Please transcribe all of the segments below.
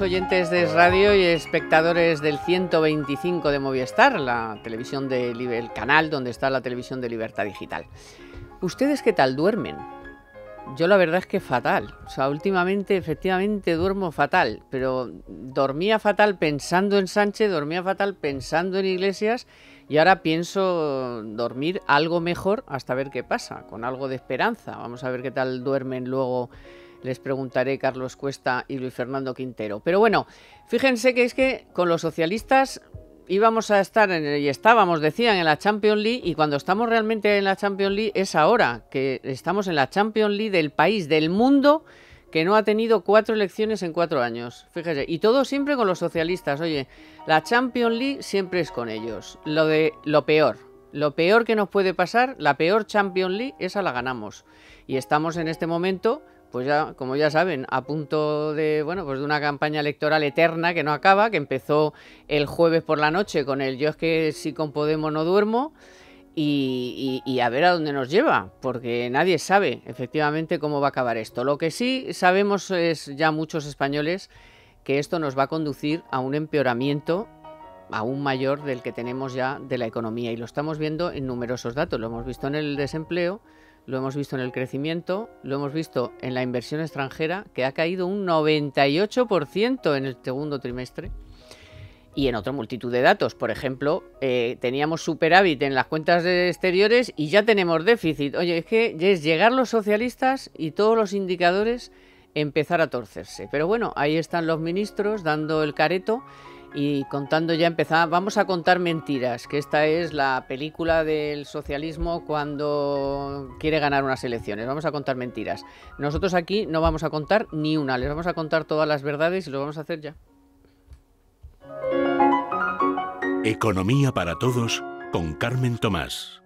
oyentes de Radio y espectadores del 125 de Movistar, la televisión de, el canal donde está la televisión de Libertad Digital. ¿Ustedes qué tal duermen? Yo la verdad es que fatal. sea, últimamente efectivamente duermo fatal, pero dormía fatal pensando en Sánchez, dormía fatal pensando en Iglesias y ahora pienso dormir algo mejor hasta ver qué pasa, con algo de esperanza. Vamos a ver qué tal duermen luego les preguntaré Carlos Cuesta y Luis Fernando Quintero. Pero bueno, fíjense que es que con los socialistas íbamos a estar en, y estábamos, decían, en la Champions League y cuando estamos realmente en la Champions League es ahora, que estamos en la Champions League del país, del mundo que no ha tenido cuatro elecciones en cuatro años. Fíjese, y todo siempre con los socialistas. Oye, la Champions League siempre es con ellos. Lo de lo peor, lo peor que nos puede pasar, la peor Champions League, esa la ganamos. Y estamos en este momento pues ya, como ya saben, a punto de, bueno, pues de una campaña electoral eterna que no acaba, que empezó el jueves por la noche con el yo es que si con Podemos no duermo. Y, y, a ver a dónde nos lleva, porque nadie sabe efectivamente cómo va a acabar esto. Lo que sí sabemos es ya muchos españoles que esto nos va a conducir a un empeoramiento aún mayor del que tenemos ya de la economía y lo estamos viendo en numerosos datos. Lo hemos visto en el desempleo, lo hemos visto en el crecimiento, lo hemos visto en la inversión extranjera, que ha caído un 98% en el segundo trimestre, y en otra multitud de datos. Por ejemplo, eh, teníamos superávit en las cuentas exteriores y ya tenemos déficit. Oye, es que es llegar los socialistas y todos los indicadores empezar a torcerse. Pero bueno, ahí están los ministros dando el careto y contando ya empezaba, vamos a contar mentiras, que esta es la película del socialismo cuando quiere ganar unas elecciones, vamos a contar mentiras. Nosotros aquí no vamos a contar ni una, les vamos a contar todas las verdades y lo vamos a hacer ya. Economía para todos con Carmen Tomás.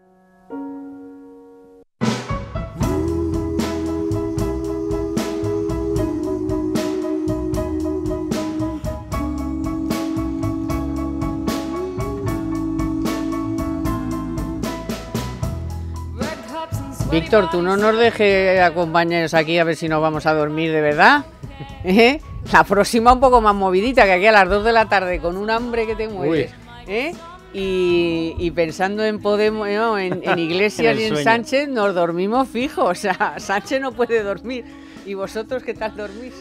Víctor, tú no nos dejes acompañarnos aquí a ver si nos vamos a dormir de verdad. ¿eh? La próxima un poco más movidita, que aquí a las 2 de la tarde con un hambre que te mueres. ¿eh? Y, pensando en Podemos, en, Iglesias y en Sánchez, nos dormimos fijos. O sea, Sánchez no puede dormir. ¿Y vosotros qué tal dormís?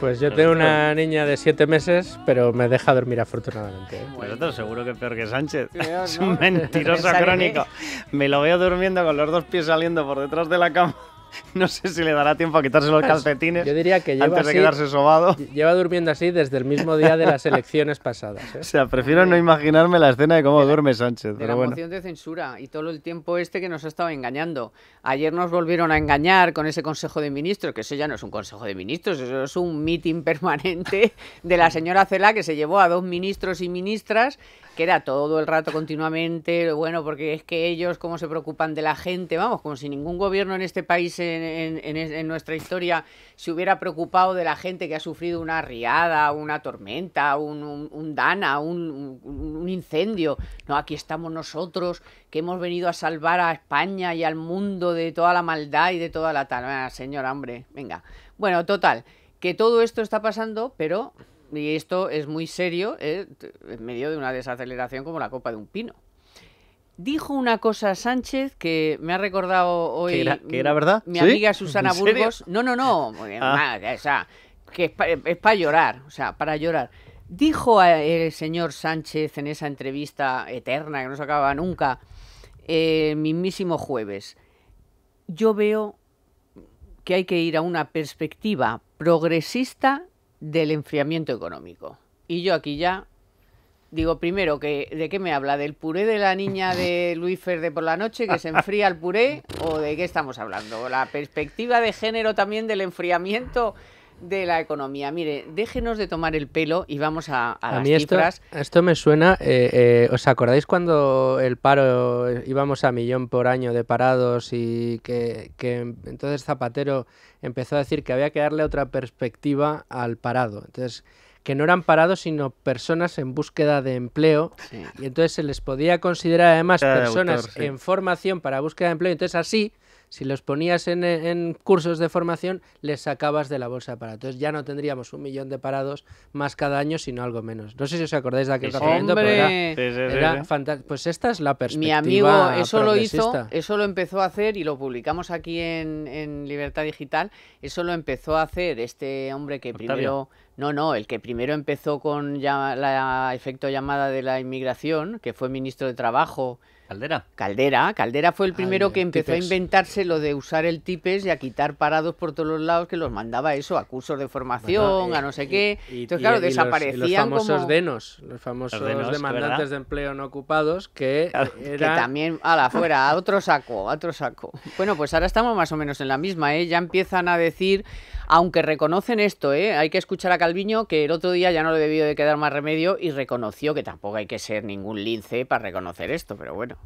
Pues yo tengo una niña de siete meses, pero me deja dormir afortunadamente. Pues ¿eh? Nosotros seguro que peor que Sánchez. es un mentiroso crónico. Me lo veo durmiendo con los dos pies saliendo por detrás de la cama no sé si le dará tiempo a quitarse los pues, calcetines Yo diría que lleva antes de quedarse sobado. Lleva durmiendo así desde el mismo día de las elecciones pasadas. ¿eh? O sea, prefiero no eh, imaginarme la escena de cómo duerme Sánchez. De pero la moción de censura y todo el tiempo este que nos ha estado engañando. Ayer nos volvieron a engañar con ese Consejo de Ministros, que eso ya no es un Consejo de Ministros, eso es un mitin permanente de la señora Cela que se llevó a dos ministros y ministras que era todo el rato continuamente, bueno, porque es que ellos cómo se preocupan de la gente, vamos, como si ningún gobierno en este país, en, nuestra historia, se hubiera preocupado de la gente que ha sufrido una riada, una tormenta, un, dana, un, incendio. No, aquí estamos nosotros que hemos venido a salvar a España y al mundo de toda la maldad y de toda la tal. Ah, señor, hombre, venga. Bueno, total, que todo esto está pasando, pero y esto es muy serio ¿eh? en medio de una desaceleración como la copa de un pino. Dijo una cosa Sánchez que me ha recordado hoy. ¿Que era, verdad? Mi amiga Susana Burgos. No, no, no. Ah. que es para llorar. O sea, para llorar. Dijo el señor Sánchez en esa entrevista eterna que no se acaba nunca, eh, mismísimo jueves. Yo veo que hay que ir a una perspectiva progresista del enfriamiento económico. Y yo aquí ya digo primero que de qué me habla del puré de la niña de Luis Ferde por la noche que se enfría el puré o de qué estamos hablando la perspectiva de género también del enfriamiento de la economía. Mire, déjenos de tomar el pelo y vamos a, a, mí esto, cifras. Esto me suena. Eh, eh, ¿Os acordáis cuando el paro íbamos a millón por año de parados y que, entonces Zapatero empezó a decir que había que darle otra perspectiva al parado? Entonces que no eran parados sino personas en búsqueda de empleo y entonces se les podía considerar además personas en formación para búsqueda de empleo entonces así si los ponías en, cursos de formación, les sacabas de la bolsa de parados. Entonces ya no tendríamos un millón de parados más cada año, sino algo menos. No sé si os acordáis de aquel sí, pero era, fantástico. Pues esta es la perspectiva. Mi amigo eso lo hizo, eso lo empezó a hacer y lo publicamos aquí en, Libertad Digital. Eso lo empezó a hacer este hombre que primero. No, no, el que primero empezó con la efecto llamada de la inmigración, que fue ministro de Trabajo Caldera. Caldera. Caldera fue el primero que empezó a inventarse lo de usar el tipes y a quitar parados por todos los lados que los mandaba eso, a cursos de formación, a eh, no sé qué. Y, Entonces, claro, desaparecían. Los, famosos denos, los famosos demandantes de empleo no ocupados, que Que también, a la fuera, a otro saco, a otro saco. Bueno, pues ahora estamos más o menos en la misma, ¿eh? Ya empiezan a decir aunque reconocen esto, ¿eh? hay que escuchar a Calviño que el otro día ya no le debió de quedar más remedio y reconoció que tampoco hay que ser ningún lince para reconocer esto, pero bueno.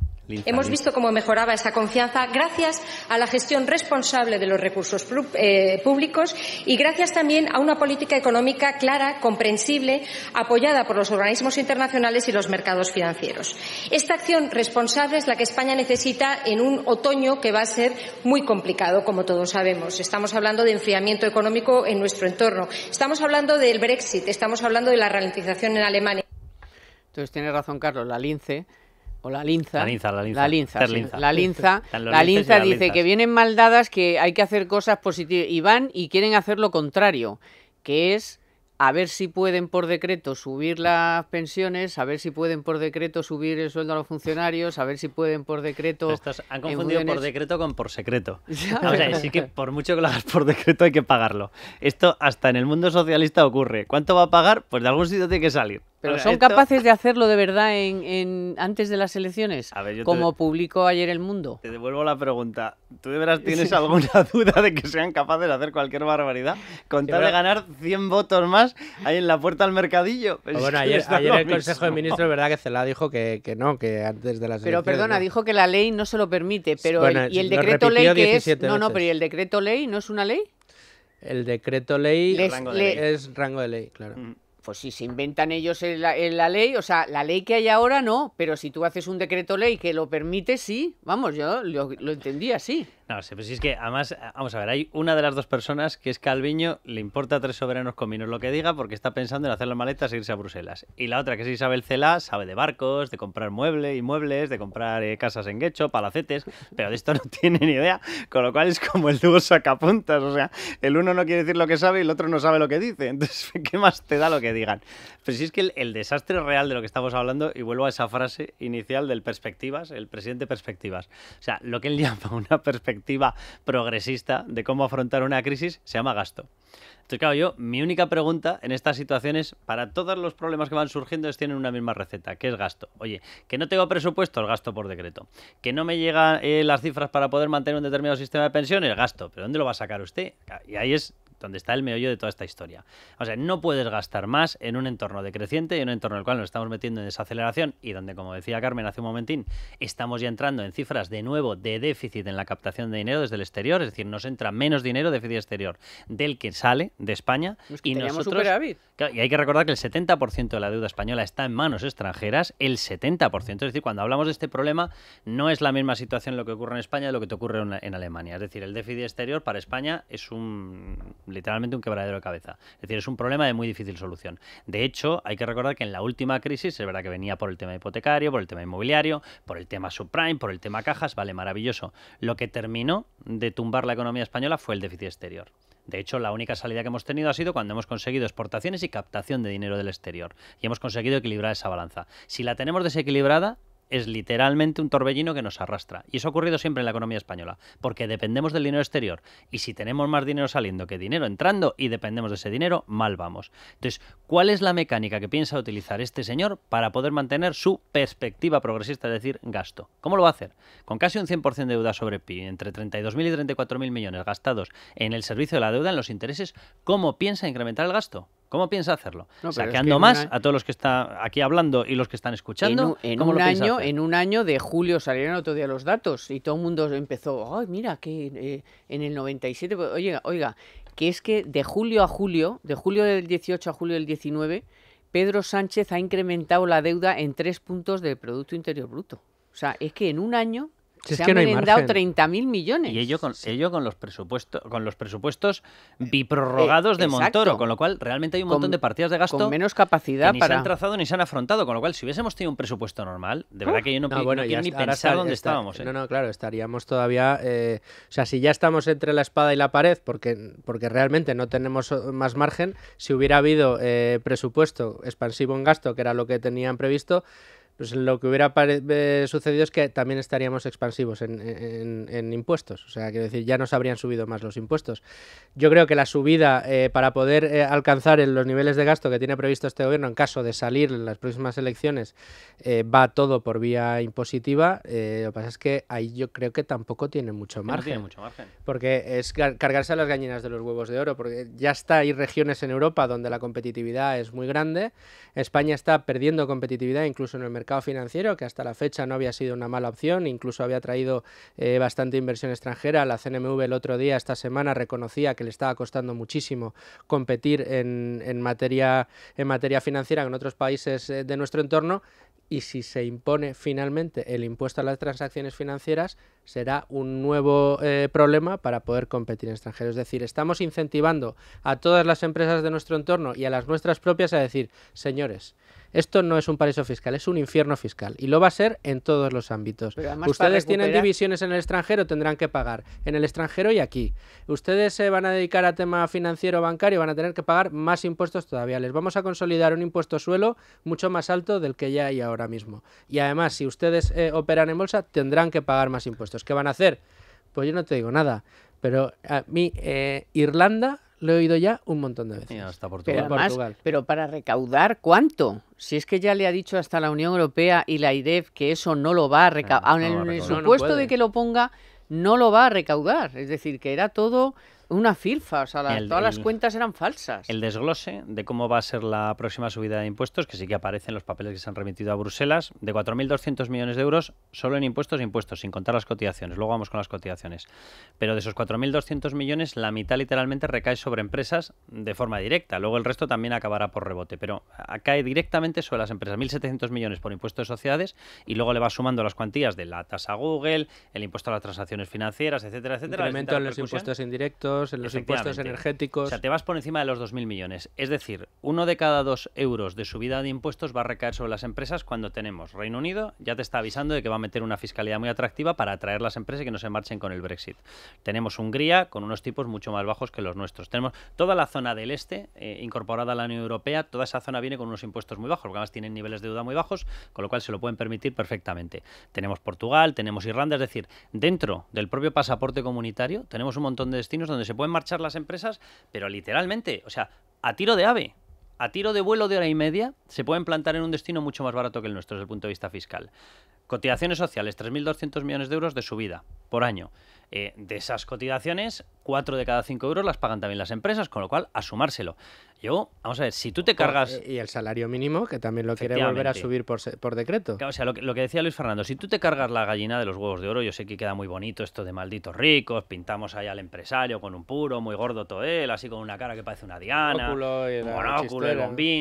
Hemos visto cómo mejoraba esta confianza gracias a la gestión responsable de los recursos eh, públicos y gracias también a una política económica clara, comprensible, apoyada por los organismos internacionales y los mercados financieros. Esta acción responsable es la que España necesita en un otoño que va a ser muy complicado, como todos sabemos. Estamos hablando de enfriamiento económico en nuestro entorno. Estamos hablando del Brexit, estamos hablando de la ralentización en Alemania. Entonces tiene razón Carlos, la lince o la linza. La linza, la linza. La linza, dice que vienen mal dadas, que hay que hacer cosas positivas y van y quieren hacer lo contrario, que es a ver si pueden por decreto subir las pensiones, a ver si pueden por decreto subir el sueldo a los funcionarios, a ver si pueden por decreto... Estos han confundido por decreto con por secreto. o sea, sí que por mucho que lo hagas por decreto hay que pagarlo. Esto hasta en el mundo socialista ocurre. ¿Cuánto va a pagar? Pues de algún sitio tiene que salir. Pero son capaces de hacerlo de verdad en, antes de las elecciones, como publicó ayer El Mundo. Te devuelvo la pregunta. ¿Tú de veras tienes alguna duda de que sean capaces de hacer cualquier barbaridad? Con tal de ganar 100 votos más ahí en la puerta al mercadillo. Ah, bueno, ayer, el Consejo de Ministros, verdad que la dijo que, no, que antes de las elecciones... Pero perdona, dijo que la ley no se lo permite, pero y el decreto ley No, ¿y el decreto ley no es una ley? El decreto ley, es, rango de ley, claro. Mm. Pues si se inventan ellos en la, ley, o sea, la ley que hay ahora no, pero si tú haces un decreto ley que lo permite, sí. Vamos, yo lo, entendía sí. así. No sé, pero pues si es que además, eh, vamos a ver, hay una de las dos personas que es Calviño, le importa tres soberanos cominos lo que diga porque está pensando en hacer las maletas e irse a Bruselas. Y la otra que es Isabel CELA sabe de barcos, de comprar muebles, inmuebles, de comprar eh, casas en Guecho, palacetes, pero de esto no tiene ni idea, con lo cual es como el dúo sacapuntas, o sea, el uno no quiere decir lo que sabe y el otro no sabe lo que dice, entonces, ¿qué más te da lo que digan? Pero pues si es que el, el desastre real de lo que estamos hablando, y vuelvo a esa frase inicial del perspectivas, el presidente perspectivas, o sea, lo que él llama una perspectiva progresista de cómo afrontar una crisis se llama gasto. Entonces, claro, yo, mi única pregunta en estas situaciones, para todos los problemas que van surgiendo, es tienen una misma receta, que es gasto. Oye, que no tengo presupuesto, el gasto por decreto. Que no me llegan eh, las cifras para poder mantener un determinado sistema de pensiones, gasto. Pero ¿dónde lo va a sacar usted? Y ahí es donde está el meollo de toda esta historia. O sea, no puedes gastar más en un entorno decreciente y en un entorno en el cual nos estamos metiendo en desaceleración y donde, como decía Carmen hace un momentín, estamos ya entrando en cifras de nuevo de déficit en la captación de dinero desde el exterior, es decir, nos entra menos dinero déficit exterior del que sale, de España. y hay que recordar que el 70% de la deuda española está en manos extranjeras, el 70%. Es decir, cuando hablamos de este problema, no es la misma situación lo que ocurre en España de lo que te ocurre en, Alemania. Es decir, el déficit exterior para España es un literalmente un quebradero de cabeza. Es decir, es un problema de muy difícil solución. De hecho, hay que recordar que en la última crisis, es verdad que venía por el tema hipotecario, por el tema inmobiliario, por el tema subprime, por el tema cajas, vale, maravilloso. Lo que terminó de tumbar la economía española fue el déficit exterior. De hecho, la única salida que hemos tenido ha sido cuando hemos conseguido exportaciones y captación de dinero del exterior. Y hemos conseguido equilibrar esa balanza. Si la tenemos desequilibrada, es literalmente un torbellino que nos arrastra. Y eso ha ocurrido siempre en la economía española, porque dependemos del dinero exterior. Y si tenemos más dinero saliendo que dinero entrando y dependemos de ese dinero, mal vamos. Entonces, ¿cuál es la mecánica que piensa utilizar este señor para poder mantener su perspectiva progresista, es decir, gasto? ¿Cómo lo va a hacer? Con casi un 100% de deuda sobre PIB, entre 32.000 y 34.000 millones gastados en el servicio de la deuda, en los intereses, ¿cómo piensa incrementar el gasto? ¿Cómo piensa hacerlo? ¿Saqueando más a todos los que están aquí hablando y los que están escuchando? En un, año, en un año de julio salieron otro día los datos y todo el mundo empezó, ay, mira, que eh, en el 97, pues, oiga, oiga, que es que de julio a julio, de julio del 18 a julio del 19, Pedro Sánchez ha incrementado la deuda en tres puntos del Producto Interior Bruto. O sea, es que en un año se han no treinta mil millones. Y ello con, con los presupuestos, con los presupuestos biprorrogados de Montoro, con lo cual realmente hay un montón de partidas de gasto. Con menos capacidad para... ni se han trazado ni se han afrontado, con lo cual si hubiésemos tenido un presupuesto normal, de verdad ah. que yo no, ni pensar dónde estábamos. ¿eh? No, no, claro, estaríamos todavía, eh, o sea, si ya estamos entre la espada y la pared, porque porque realmente no tenemos eh, más margen, si hubiera habido presupuesto expansivo en gasto, que era lo que tenían previsto pues lo que hubiera eh, sucedido es que también estaríamos expansivos en, impuestos. O sea, quiero decir, ya nos habrían subido más los impuestos. Yo creo que la subida eh, para poder eh, alcanzar los niveles de gasto que tiene previsto este gobierno en caso de salir en las próximas elecciones va todo por vía impositiva. lo que pasa es que ahí yo creo que tampoco tiene mucho margen. mucho Porque es cargarse a las gallinas de los huevos de oro. Porque ya está, hay regiones en Europa donde la competitividad es muy grande. España está perdiendo competitividad incluso en el mercado financiero, que hasta la fecha no había sido una mala opción, incluso había traído eh, bastante inversión extranjera. La CNMV el otro día, esta semana, reconocía que le estaba costando muchísimo competir en, materia, en materia financiera con otros países eh, de nuestro entorno y si se impone finalmente el impuesto a las transacciones financieras, será un nuevo eh, problema para poder competir en extranjero. Es decir, estamos incentivando a todas las empresas de nuestro entorno y a las nuestras propias a decir, señores, esto no es un paraíso fiscal, es un infierno fiscal. Y lo va a ser en todos los ámbitos. Ustedes tienen divisiones en el extranjero, tendrán que pagar. En el extranjero y aquí. Ustedes se van a dedicar a tema financiero, bancario, van a tener que pagar más impuestos todavía. Les vamos a consolidar un impuesto suelo mucho más alto del que ya hay ahora mismo. Y además, si ustedes eh, operan en bolsa, tendrán que pagar más impuestos. ¿Qué van a hacer? Pues yo no te digo nada. Pero a mí, eh, Irlanda lo he oído ya un montón de veces. Pero, para recaudar, ¿cuánto? Si es que ya le ha dicho hasta la Unión Europea y la IDEF que eso no lo va a ah, recaudar. No, en el supuesto de que lo ponga, no lo va a recaudar. Es decir, que era todo una filfa, o sea, todas las cuentas eran falsas. El desglose de cómo va a ser la próxima subida de impuestos, que sí que aparece en los papeles que se han remitido a Bruselas, de 4.200 millones de euros solo en impuestos e impuestos, sin contar las cotizaciones. Luego vamos con las cotizaciones. Pero de esos 4.200 millones, la mitad literalmente recae sobre empresas de forma directa. Luego el resto también acabará por rebote, pero cae directamente sobre las empresas. 1.700 millones por impuestos de sociedades y luego le va sumando las cuantías de la tasa Google, el impuesto a las transacciones financieras, etcétera, etcétera. Incremento en los impuestos indirectos en los impuestos energéticos. O sea, te vas por encima de los 2.000 millones. Es decir, uno de cada dos euros de subida de impuestos va a recaer sobre las empresas cuando tenemos Reino Unido, ya te está avisando de que va a meter una fiscalidad muy atractiva para atraer las empresas y que no se marchen con el Brexit. Tenemos Hungría con unos tipos mucho más bajos que los nuestros. Tenemos toda la zona del este eh, incorporada a la Unión Europea, toda esa zona viene con unos impuestos muy bajos, porque además tienen niveles de deuda muy bajos, con lo cual se lo pueden permitir perfectamente. Tenemos Portugal, tenemos Irlanda, es decir, dentro del propio pasaporte comunitario tenemos un montón de destinos donde se se pueden marchar las empresas, pero literalmente, o sea, a tiro de ave, a tiro de vuelo de hora y media, se pueden plantar en un destino mucho más barato que el nuestro desde el punto de vista fiscal. Cotizaciones sociales, 3.200 millones de euros de subida por año. Eh, de esas cotizaciones, 4 de cada 5 euros las pagan también las empresas, con lo cual a sumárselo. Yo, vamos a ver, si tú te cargas... Eh, y el salario mínimo, que también lo quiere volver a subir por, decreto. o sea, lo que, decía Luis Fernando, si tú te cargas la gallina de los huevos de oro, yo sé que queda muy bonito esto de malditos ricos, pintamos ahí al empresario con un puro, muy gordo todo él, así con una cara que parece una diana, monóculo, y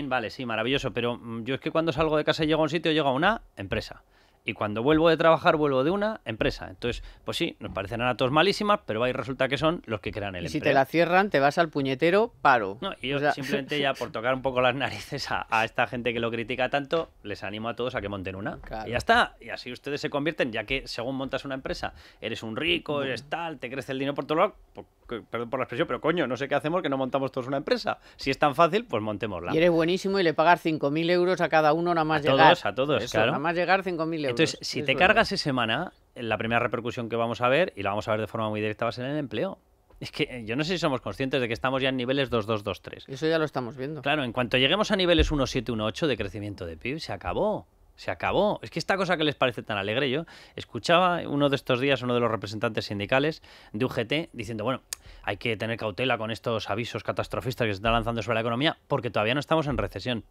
un vale, sí, maravilloso, pero mm, yo es que cuando salgo de casa y llego a un sitio, llego a una empresa y cuando vuelvo de trabajar vuelvo de una empresa. Entonces, pues sí, nos parecen todos malísimas, pero ahí resulta que son los que crean el y Si te la cierran, te vas al puñetero paro. No, y yo simplemente ya por tocar un poco las narices a, esta gente que lo critica tanto, les animo a todos a que monten una. Y ya está, y así ustedes se convierten, ya que según montas una empresa, eres un rico, eres tal, te crece el dinero por todo lado, pues perdón por la expresión, pero coño, no sé qué hacemos que no montamos todos una empresa. Si es tan fácil, pues montémosla. Y eres buenísimo y le pagas 5.000 euros a cada uno nada más llegar. A todos, a todos, claro. Nada más llegar 5.000 euros. Entonces, si te cargas esa semana, la primera repercusión que vamos a ver, y la vamos a ver de forma muy directa, va a ser en el empleo. Es que eh, yo no sé si somos conscientes de que estamos ya en niveles 3. Eso ya lo estamos viendo. Claro, en cuanto lleguemos a niveles 8 de crecimiento de PIB, se acabó. Se acabó. Es que esta cosa que les parece tan alegre, yo escuchaba uno de estos días uno de los representantes sindicales de UGT diciendo, bueno, hay que tener cautela con estos avisos catastrofistas que se están lanzando sobre la economía porque todavía no estamos en recesión.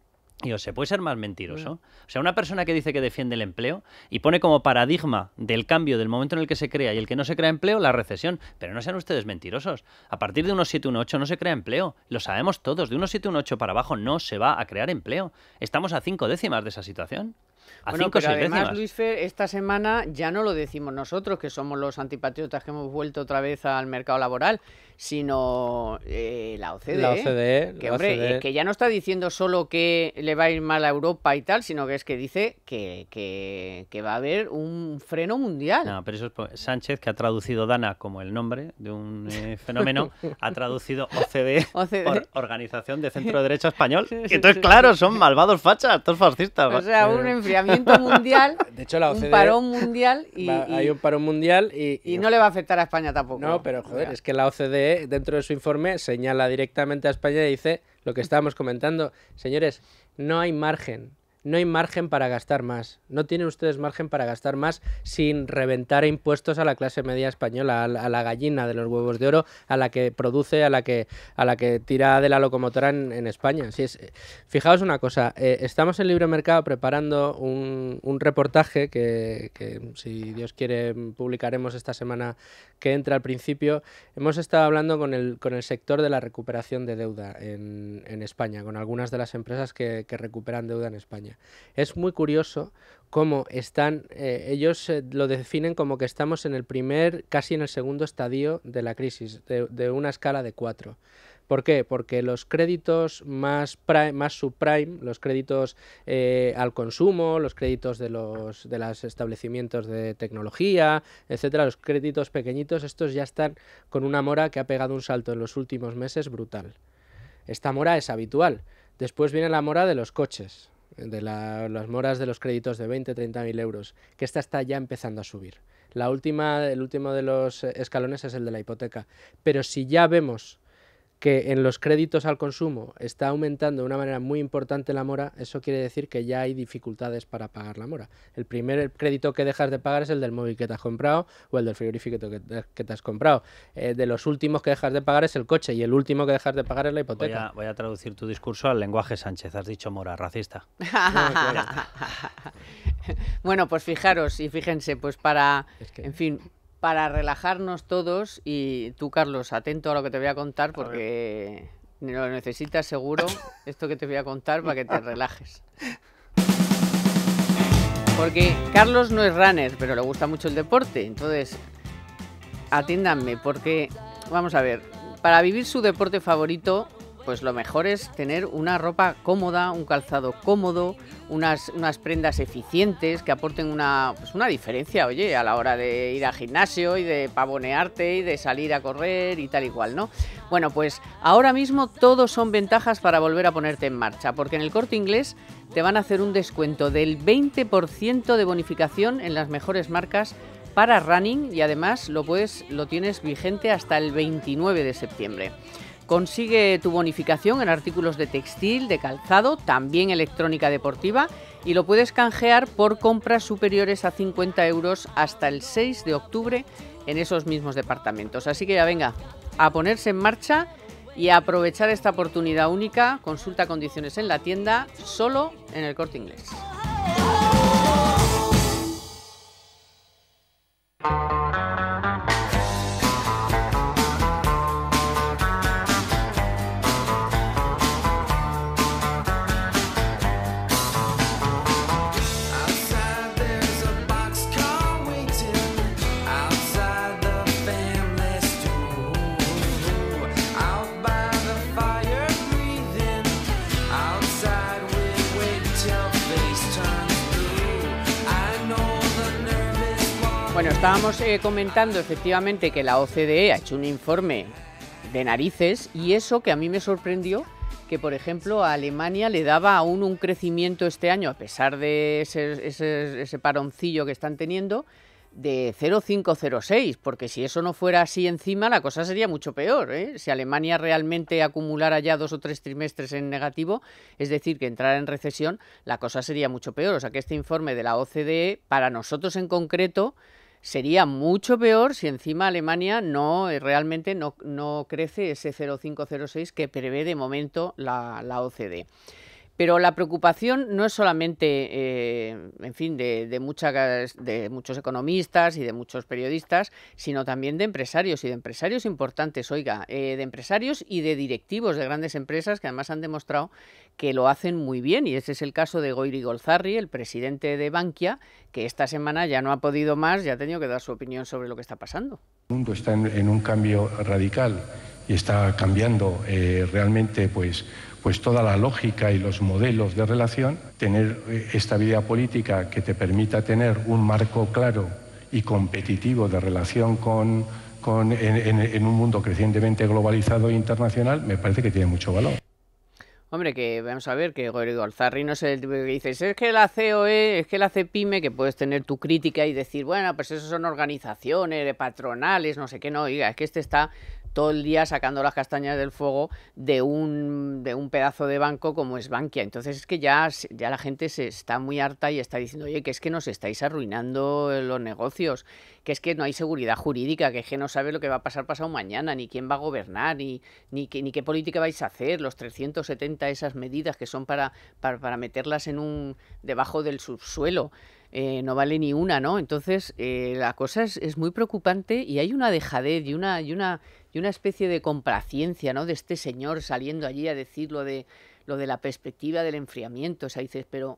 Y o ¿se puede ser más mentiroso? O sea, una persona que dice que defiende el empleo y pone como paradigma del cambio del momento en el que se crea y el que no se crea empleo la recesión. Pero no sean ustedes mentirosos. A partir de unos no se crea empleo. Lo sabemos todos. De unos para abajo no se va a crear empleo. Estamos a cinco décimas de esa situación bueno, pero además, Fer, esta semana ya no lo decimos nosotros, que somos los antipatriotas que hemos vuelto otra vez al mercado laboral, sino eh, la OCDE. La OCDE. ¿eh? Eh, que, ya no está diciendo solo que le va a ir mal a Europa y tal, sino que es que dice que, va a haber un freno mundial. No, pero eso es Sánchez, que ha traducido Dana como el nombre de un fenómeno, ha traducido OCDE, por Organización de Centro de Derecho Español. entonces, claro, son malvados fachas, todos fascistas. O sea, un enfriado de hecho, la un parón mundial y, hay un parón mundial y, no le va a afectar a España tampoco. No, pero joder, es que la OCDE dentro de su informe señala directamente a España y dice lo que estábamos comentando, señores, no hay margen no hay margen para gastar más. No tienen ustedes margen para gastar más sin reventar impuestos a la clase media española, a la, gallina de los huevos de oro, a la que produce, a la que, a la que tira de la locomotora en, España. Si es, fijaos una cosa, eh, estamos en Libre Mercado preparando un, reportaje que, si Dios quiere, publicaremos esta semana que entra al principio. Hemos estado hablando con el, con el sector de la recuperación de deuda en, España, con algunas de las empresas que recuperan deuda en España. Es muy curioso cómo están, eh, ellos eh, lo definen como que estamos en el primer, casi en el segundo estadio de la crisis, de, una escala de cuatro. ¿Por qué? Porque los créditos más, más subprime, los créditos eh, al consumo, los créditos de los de los establecimientos de tecnología, etcétera, los créditos pequeñitos, estos ya están con una mora que ha pegado un salto en los últimos meses brutal. Esta mora es habitual. Después viene la mora de los coches, de las moras de los créditos de 20, 30 mil euros, que esta está ya empezando a subir. La última, el último de los escalones es el de la hipoteca. Pero si ya vemos que en los créditos al consumo está aumentando de una manera muy importante la mora, eso quiere decir que ya hay dificultades para pagar la mora. El primer crédito que dejas de pagar es el del móvil que te has comprado o el del frigorífico que te, has comprado. Eh, de los últimos que dejas de pagar es el coche y el último que dejas de pagar es la hipoteca. Voy a, traducir tu discurso al lenguaje Sánchez. Has dicho mora, racista. bueno, pues fijaros y fíjense, pues para, en fin, para relajarnos todos y tú, Carlos, atento a lo que te voy a contar porque lo necesitas seguro, esto que te voy a contar para que te relajes. Porque Carlos no es runner, pero le gusta mucho el deporte, entonces atiéndanme porque, vamos a ver, para vivir su deporte favorito pues lo mejor es tener una ropa cómoda, un calzado cómodo, unas, unas prendas eficientes que aporten pues una, diferencia, oye, a la hora de ir al gimnasio y de pavonearte y de salir a correr y tal y cual, ¿no? Bueno, pues ahora mismo todo son ventajas para volver a ponerte en marcha, porque en el corte inglés te van a hacer un descuento del 20% de bonificación en las mejores marcas para running y además lo, puedes, lo tienes vigente hasta el 29 de septiembre. Consigue tu bonificación en artículos de textil, de calzado, también electrónica deportiva y lo puedes canjear por compras superiores a 50 euros hasta el 6 de octubre en esos mismos departamentos. Así que ya venga, a ponerse en marcha y a aprovechar esta oportunidad única. Consulta condiciones en la tienda solo en el corte inglés. estábamos eh, comentando efectivamente que la OCDE ha hecho un informe de narices y eso que a mí me sorprendió que por ejemplo a Alemania le daba aún un crecimiento este año, a pesar de ese, ese, paroncillo que están teniendo, de 0,506, porque si eso no fuera así encima, la cosa sería mucho peor. ¿eh? Si Alemania realmente acumulara ya dos o tres trimestres en negativo, es decir, que entrara en recesión, la cosa sería mucho peor. O sea que este informe de la OCDE, para nosotros en concreto, Sería mucho peor si encima Alemania no eh, realmente no, no crece ese 0,506 que prevé de momento la, la OCDE. Pero la preocupación no es solamente, eh, en fin, de, muchas, de muchos economistas y de muchos periodistas, sino también de empresarios y de empresarios importantes, oiga, eh, de empresarios y de directivos de grandes empresas que además han demostrado que lo hacen muy bien. Y ese es el caso de Goiri Golzarri, el presidente de Bankia, que esta semana ya no ha podido más, ya ha tenido que dar su opinión sobre lo que está pasando. El mundo está en, un cambio radical y está cambiando eh, realmente, pues pues toda la lógica y los modelos de relación, tener eh, esta vida política que te permita tener un marco claro y competitivo de relación con, con en, un mundo crecientemente globalizado e internacional, me parece que tiene mucho valor. Hombre, que vamos a ver, que Rodrigo Alzarri no es el tipo que dices, es que la COE, es que la CEPIME, que puedes tener tu crítica y decir, bueno, pues eso son organizaciones, patronales, no sé qué, no, diga, es que este está todo el día sacando las castañas del fuego de un, de un pedazo de banco como es Bankia. Entonces es que ya, ya la gente se está muy harta y está diciendo, oye, que es que nos estáis arruinando los negocios, que es que no hay seguridad jurídica, que es que no sabe lo que va a pasar pasado mañana, ni quién va a gobernar, ni, ni qué política vais a hacer, los 370, esas medidas que son para, para, para meterlas en un, debajo del subsuelo. Eh, no vale ni una, ¿no? Entonces, eh, la cosa es, muy preocupante y hay una dejadez y una, y una, y una especie de complacencia, ¿no? De este señor saliendo allí a decir lo de, lo de la perspectiva del enfriamiento. O sea, dices, pero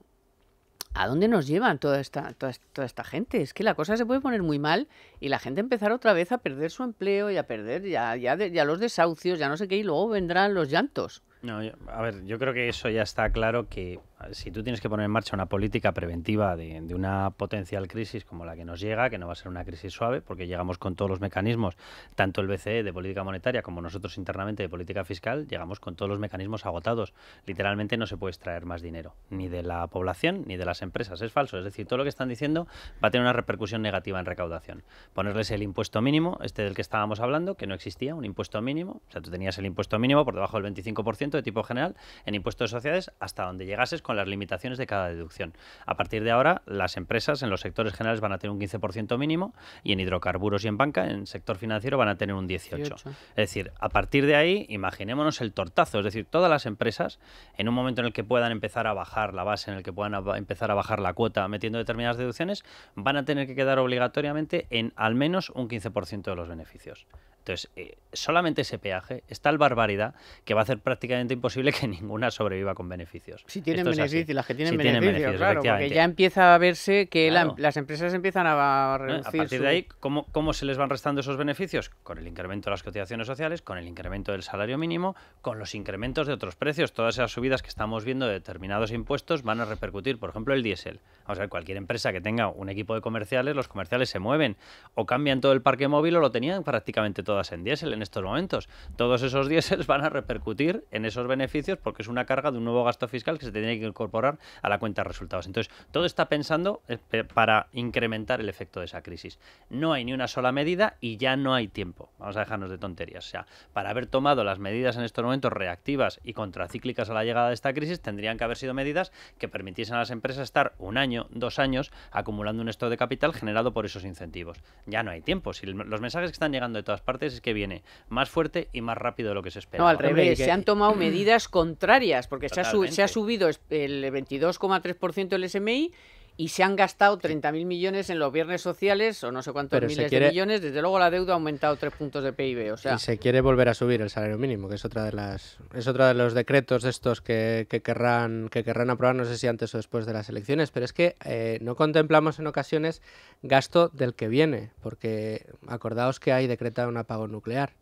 ¿a dónde nos llevan toda esta, toda, esta gente? Es que la cosa se puede poner muy mal y la gente empezar otra vez a perder su empleo y a perder ya, ya, los desahucios, ya no sé qué, y luego vendrán los llantos. No, a ver, yo creo que eso ya está claro que si tú tienes que poner en marcha una política preventiva de, una potencial crisis como la que nos llega, que no va a ser una crisis suave, porque llegamos con todos los mecanismos, tanto el BCE de política monetaria como nosotros internamente de política fiscal, llegamos con todos los mecanismos agotados. Literalmente no se puede extraer más dinero, ni de la población ni de las empresas. Es falso. Es decir, todo lo que están diciendo va a tener una repercusión negativa en recaudación. Ponerles el impuesto mínimo, este del que estábamos hablando, que no existía, un impuesto mínimo. O sea, tú tenías el impuesto mínimo por debajo del 25% de tipo general en impuestos de sociedades hasta donde llegases con las limitaciones de cada deducción. A partir de ahora, las empresas en los sectores generales van a tener un 15% mínimo y en hidrocarburos y en banca, en sector financiero, van a tener un 18%. Es decir, a partir de ahí, imaginémonos el tortazo. Es decir, todas las empresas, en un momento en el que puedan empezar a bajar la base, en el que puedan empezar a bajar la cuota metiendo determinadas deducciones, van a tener que quedar obligatoriamente en al menos un 15% de los beneficios. Entonces, eh, solamente ese peaje es tal barbaridad que va a hacer prácticamente imposible que ninguna sobreviva con beneficios. Si tienen beneficios, las que tienen, beneficios, claro, porque ya empieza a verse que las empresas empiezan a, eh, reducir. A partir de ahí, ¿cómo, ¿cómo se les van restando esos beneficios? Con el incremento de las cotizaciones sociales, con el incremento del salario mínimo, con los incrementos de otros precios. Todas esas subidas que estamos viendo de determinados impuestos van a repercutir. Por ejemplo, el diésel. Vamos a cualquier empresa que tenga un equipo de comerciales, los comerciales se mueven o cambian todo el parque móvil o lo tenían prácticamente todas en diésel en estos momentos. Todos esos diésels van a repercutir en esos beneficios porque es una carga de un nuevo gasto fiscal que se tiene que incorporar a la cuenta de resultados. Entonces, todo está pensando eh, para incrementar el efecto de esa crisis. No hay ni una sola medida y ya no hay tiempo. Vamos a dejarnos de tonterías. O sea, para haber tomado las medidas en estos momentos reactivas y contracíclicas a la llegada de esta crisis, tendrían que haber sido medidas que permitiesen a las empresas estar un año dos años, acumulando un esto de capital generado por esos incentivos. Ya no hay tiempo. Si los mensajes que están llegando de todas partes es que viene más fuerte y más rápido de lo que se espera. No, al revés, se han tomado medidas contrarias, porque se ha, subido el 22,3% el SMI y se han gastado 30.000 millones en los viernes sociales o no sé cuántos miles de millones. Desde luego la deuda ha aumentado tres puntos de PIB. O sea... Y se quiere volver a subir el salario mínimo, que es otra de las es otra de los decretos estos que, que, querrán, que querrán aprobar, no sé si antes o después de las elecciones. Pero es que eh, no contemplamos en ocasiones gasto del que viene, porque acordaos que hay decretado un apagón nuclear.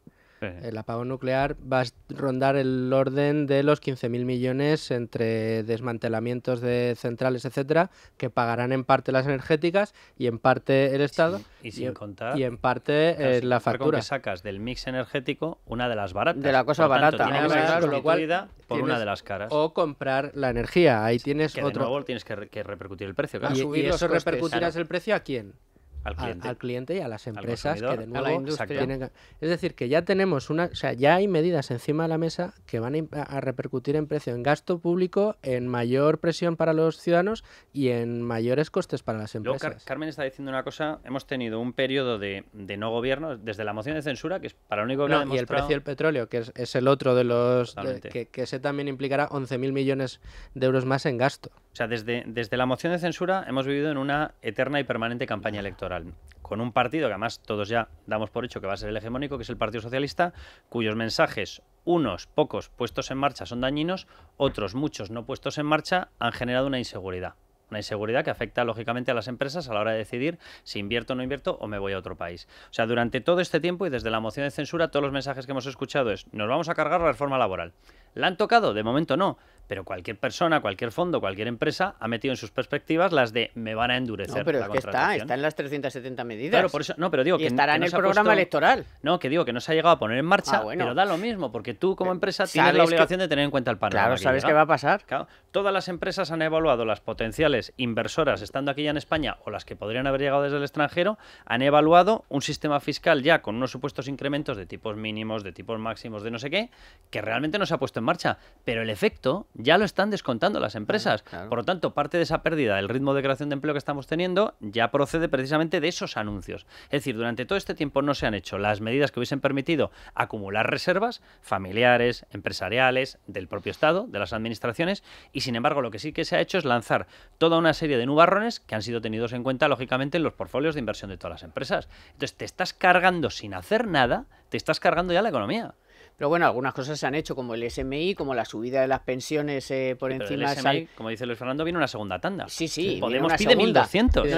El apagón nuclear va a rondar el orden de los 15.000 millones entre desmantelamientos de centrales, etcétera, que pagarán en parte las energéticas y en parte el Estado. Y, sin contar, y en parte eh, la factura. que sacas del mix energético una de las baratas. De la cosa barata. Tanto, lo cual, por una de las caras. O comprar la energía. Ahí tienes otro. De nuevo tienes que, repercutir el precio. ¿A Y, eso repercutirás el precio a quién? al cliente, y a las empresas que de nuevo tienen, Es decir, que ya tenemos una, o sea, ya hay medidas encima de la mesa que van a, repercutir en precio, en gasto público, en mayor presión para los ciudadanos y en mayores costes para las empresas. Carmen está diciendo una cosa, hemos tenido un periodo de, no gobierno, desde la moción de censura, que es para lo único que no, Y el precio del petróleo, que es, el otro de los... que, que ese también implicará 11.000 millones de euros más en gasto. O sea, desde, desde la moción de censura hemos vivido en una eterna y permanente campaña electoral con un partido que además todos ya damos por hecho que va a ser el hegemónico, que es el Partido Socialista, cuyos mensajes, unos pocos puestos en marcha son dañinos, otros muchos no puestos en marcha han generado una inseguridad. Una inseguridad que afecta lógicamente a las empresas a la hora de decidir si invierto o no invierto o me voy a otro país. O sea, durante todo este tiempo y desde la moción de censura, todos los mensajes que hemos escuchado es nos vamos a cargar la reforma laboral. ¿La han tocado? De momento no. Pero cualquier persona, cualquier fondo, cualquier empresa ha metido en sus perspectivas las de me van a endurecer. No, pero la es que está, está en las 370 medidas. por eso, no, pero digo y estará en el programa electoral. No, que digo que no se ha llegado a poner en marcha, ah, pero da lo mismo, porque tú como eh, empresa tienes la obligación de tener en cuenta el panorama. Claro, ¿sabes qué va a pasar? Claro. Todas las empresas han evaluado las potenciales inversoras estando aquí ya en España o las que podrían haber llegado desde el extranjero, han evaluado un sistema fiscal ya con unos supuestos incrementos de tipos mínimos, de tipos máximos, de no sé qué, que realmente no se ha puesto en marcha. Pero el efecto ya lo están descontando las empresas. Por lo tanto, parte de esa pérdida del ritmo de creación de empleo que estamos teniendo ya procede precisamente de esos anuncios. Es decir, durante todo este tiempo no se han hecho las medidas que hubiesen permitido acumular reservas familiares, empresariales, del propio Estado, de las administraciones, y sin embargo lo que sí que se ha hecho es lanzar toda una serie de nubarrones que han sido tenidos en cuenta, lógicamente, en los portfolios de inversión de todas las empresas. Entonces, te estás cargando sin hacer nada, te estás cargando ya la economía. Pero bueno, algunas cosas se han hecho, como el SMI, como la subida de las pensiones eh, por encima del SMI, Como dice Luis Fernando, viene una segunda tanda. Sí, sí. Podemos pide 1.200.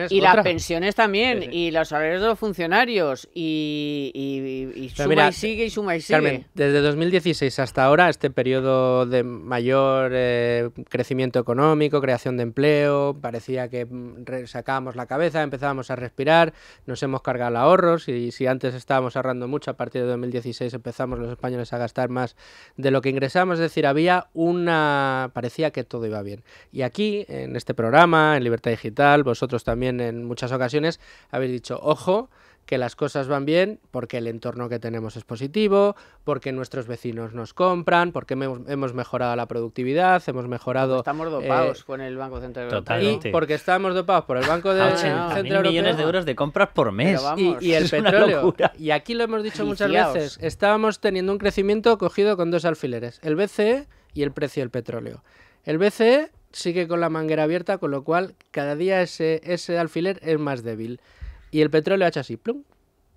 No, y las pensiones también, y los salarios de los funcionarios, y, suma y sigue, y suma y sigue. Carmen, desde 2016 hasta ahora, este periodo de mayor eh, crecimiento económico, creación de empleo, parecía que mm, sacábamos la cabeza, empezábamos a respirar, nos hemos cargado ahorros, y si antes estábamos ahorrando mucho, a partir de 2016 empezamos los españoles a gastar más de lo que ingresamos, es decir, había una... parecía que todo iba bien. Y aquí, en este programa, en Libertad Digital, vosotros también en muchas ocasiones habéis dicho, ojo, que las cosas van bien porque el entorno que tenemos es positivo, porque nuestros vecinos nos compran, porque hemos mejorado la productividad, hemos mejorado... Estamos eh, dopados con el Banco Central Europeo. Y porque estamos dopados por el Banco de, Central Europeo. millones de euros de compras por mes. y, el petróleo. Y aquí lo hemos dicho muchas veces, estábamos teniendo un crecimiento cogido con dos alfileres, el BCE y el precio del petróleo. El BCE sigue con la manguera abierta, con lo cual cada día ese, ese alfiler es más débil. Y el petróleo ha hecho así, plum.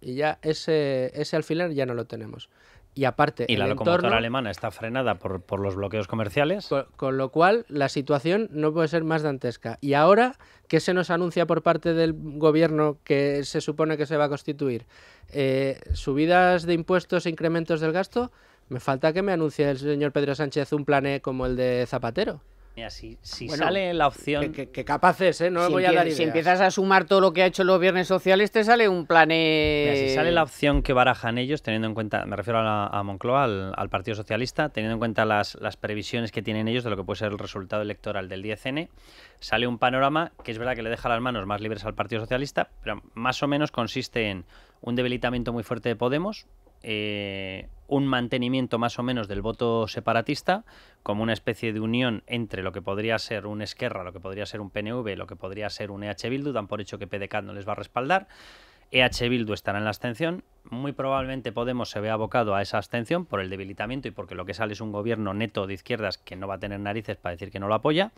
Y ya ese, ese alfiler ya no lo tenemos. Y aparte. Y la locomotora alemana está frenada por, por los bloqueos comerciales. Con, lo cual, la situación no puede ser más dantesca. Y ahora que se nos anuncia por parte del gobierno que se supone que se va a constituir eh, subidas de impuestos e incrementos del gasto, me falta que me anuncie el señor Pedro Sánchez un plan e como el de Zapatero. Mira, si, sale la opción. Que, capaces, ¿eh? No si voy a dar Si empiezas a sumar todo lo que ha hecho los viernes sociales, te sale un plan. Eh, Mira, si sale la opción que barajan ellos, teniendo en cuenta, me refiero a, Moncloa, al, Partido Socialista, teniendo en cuenta las, las previsiones que tienen ellos de lo que puede ser el resultado electoral del 10N, sale un panorama que es verdad que le deja las manos más libres al Partido Socialista, pero más o menos consiste en un debilitamiento muy fuerte de Podemos, eh, un mantenimiento más o menos del voto separatista, como una especie de unión entre lo que podría ser un Esquerra, lo que podría ser un PNV, lo que podría ser un EH Bildu, dan por hecho que PDK no les va a respaldar. EH Bildu estará en la abstención. Muy probablemente Podemos se ve abocado a esa abstención por el debilitamiento y porque lo que sale es un gobierno neto de izquierdas que no va a tener narices para decir que no lo apoya.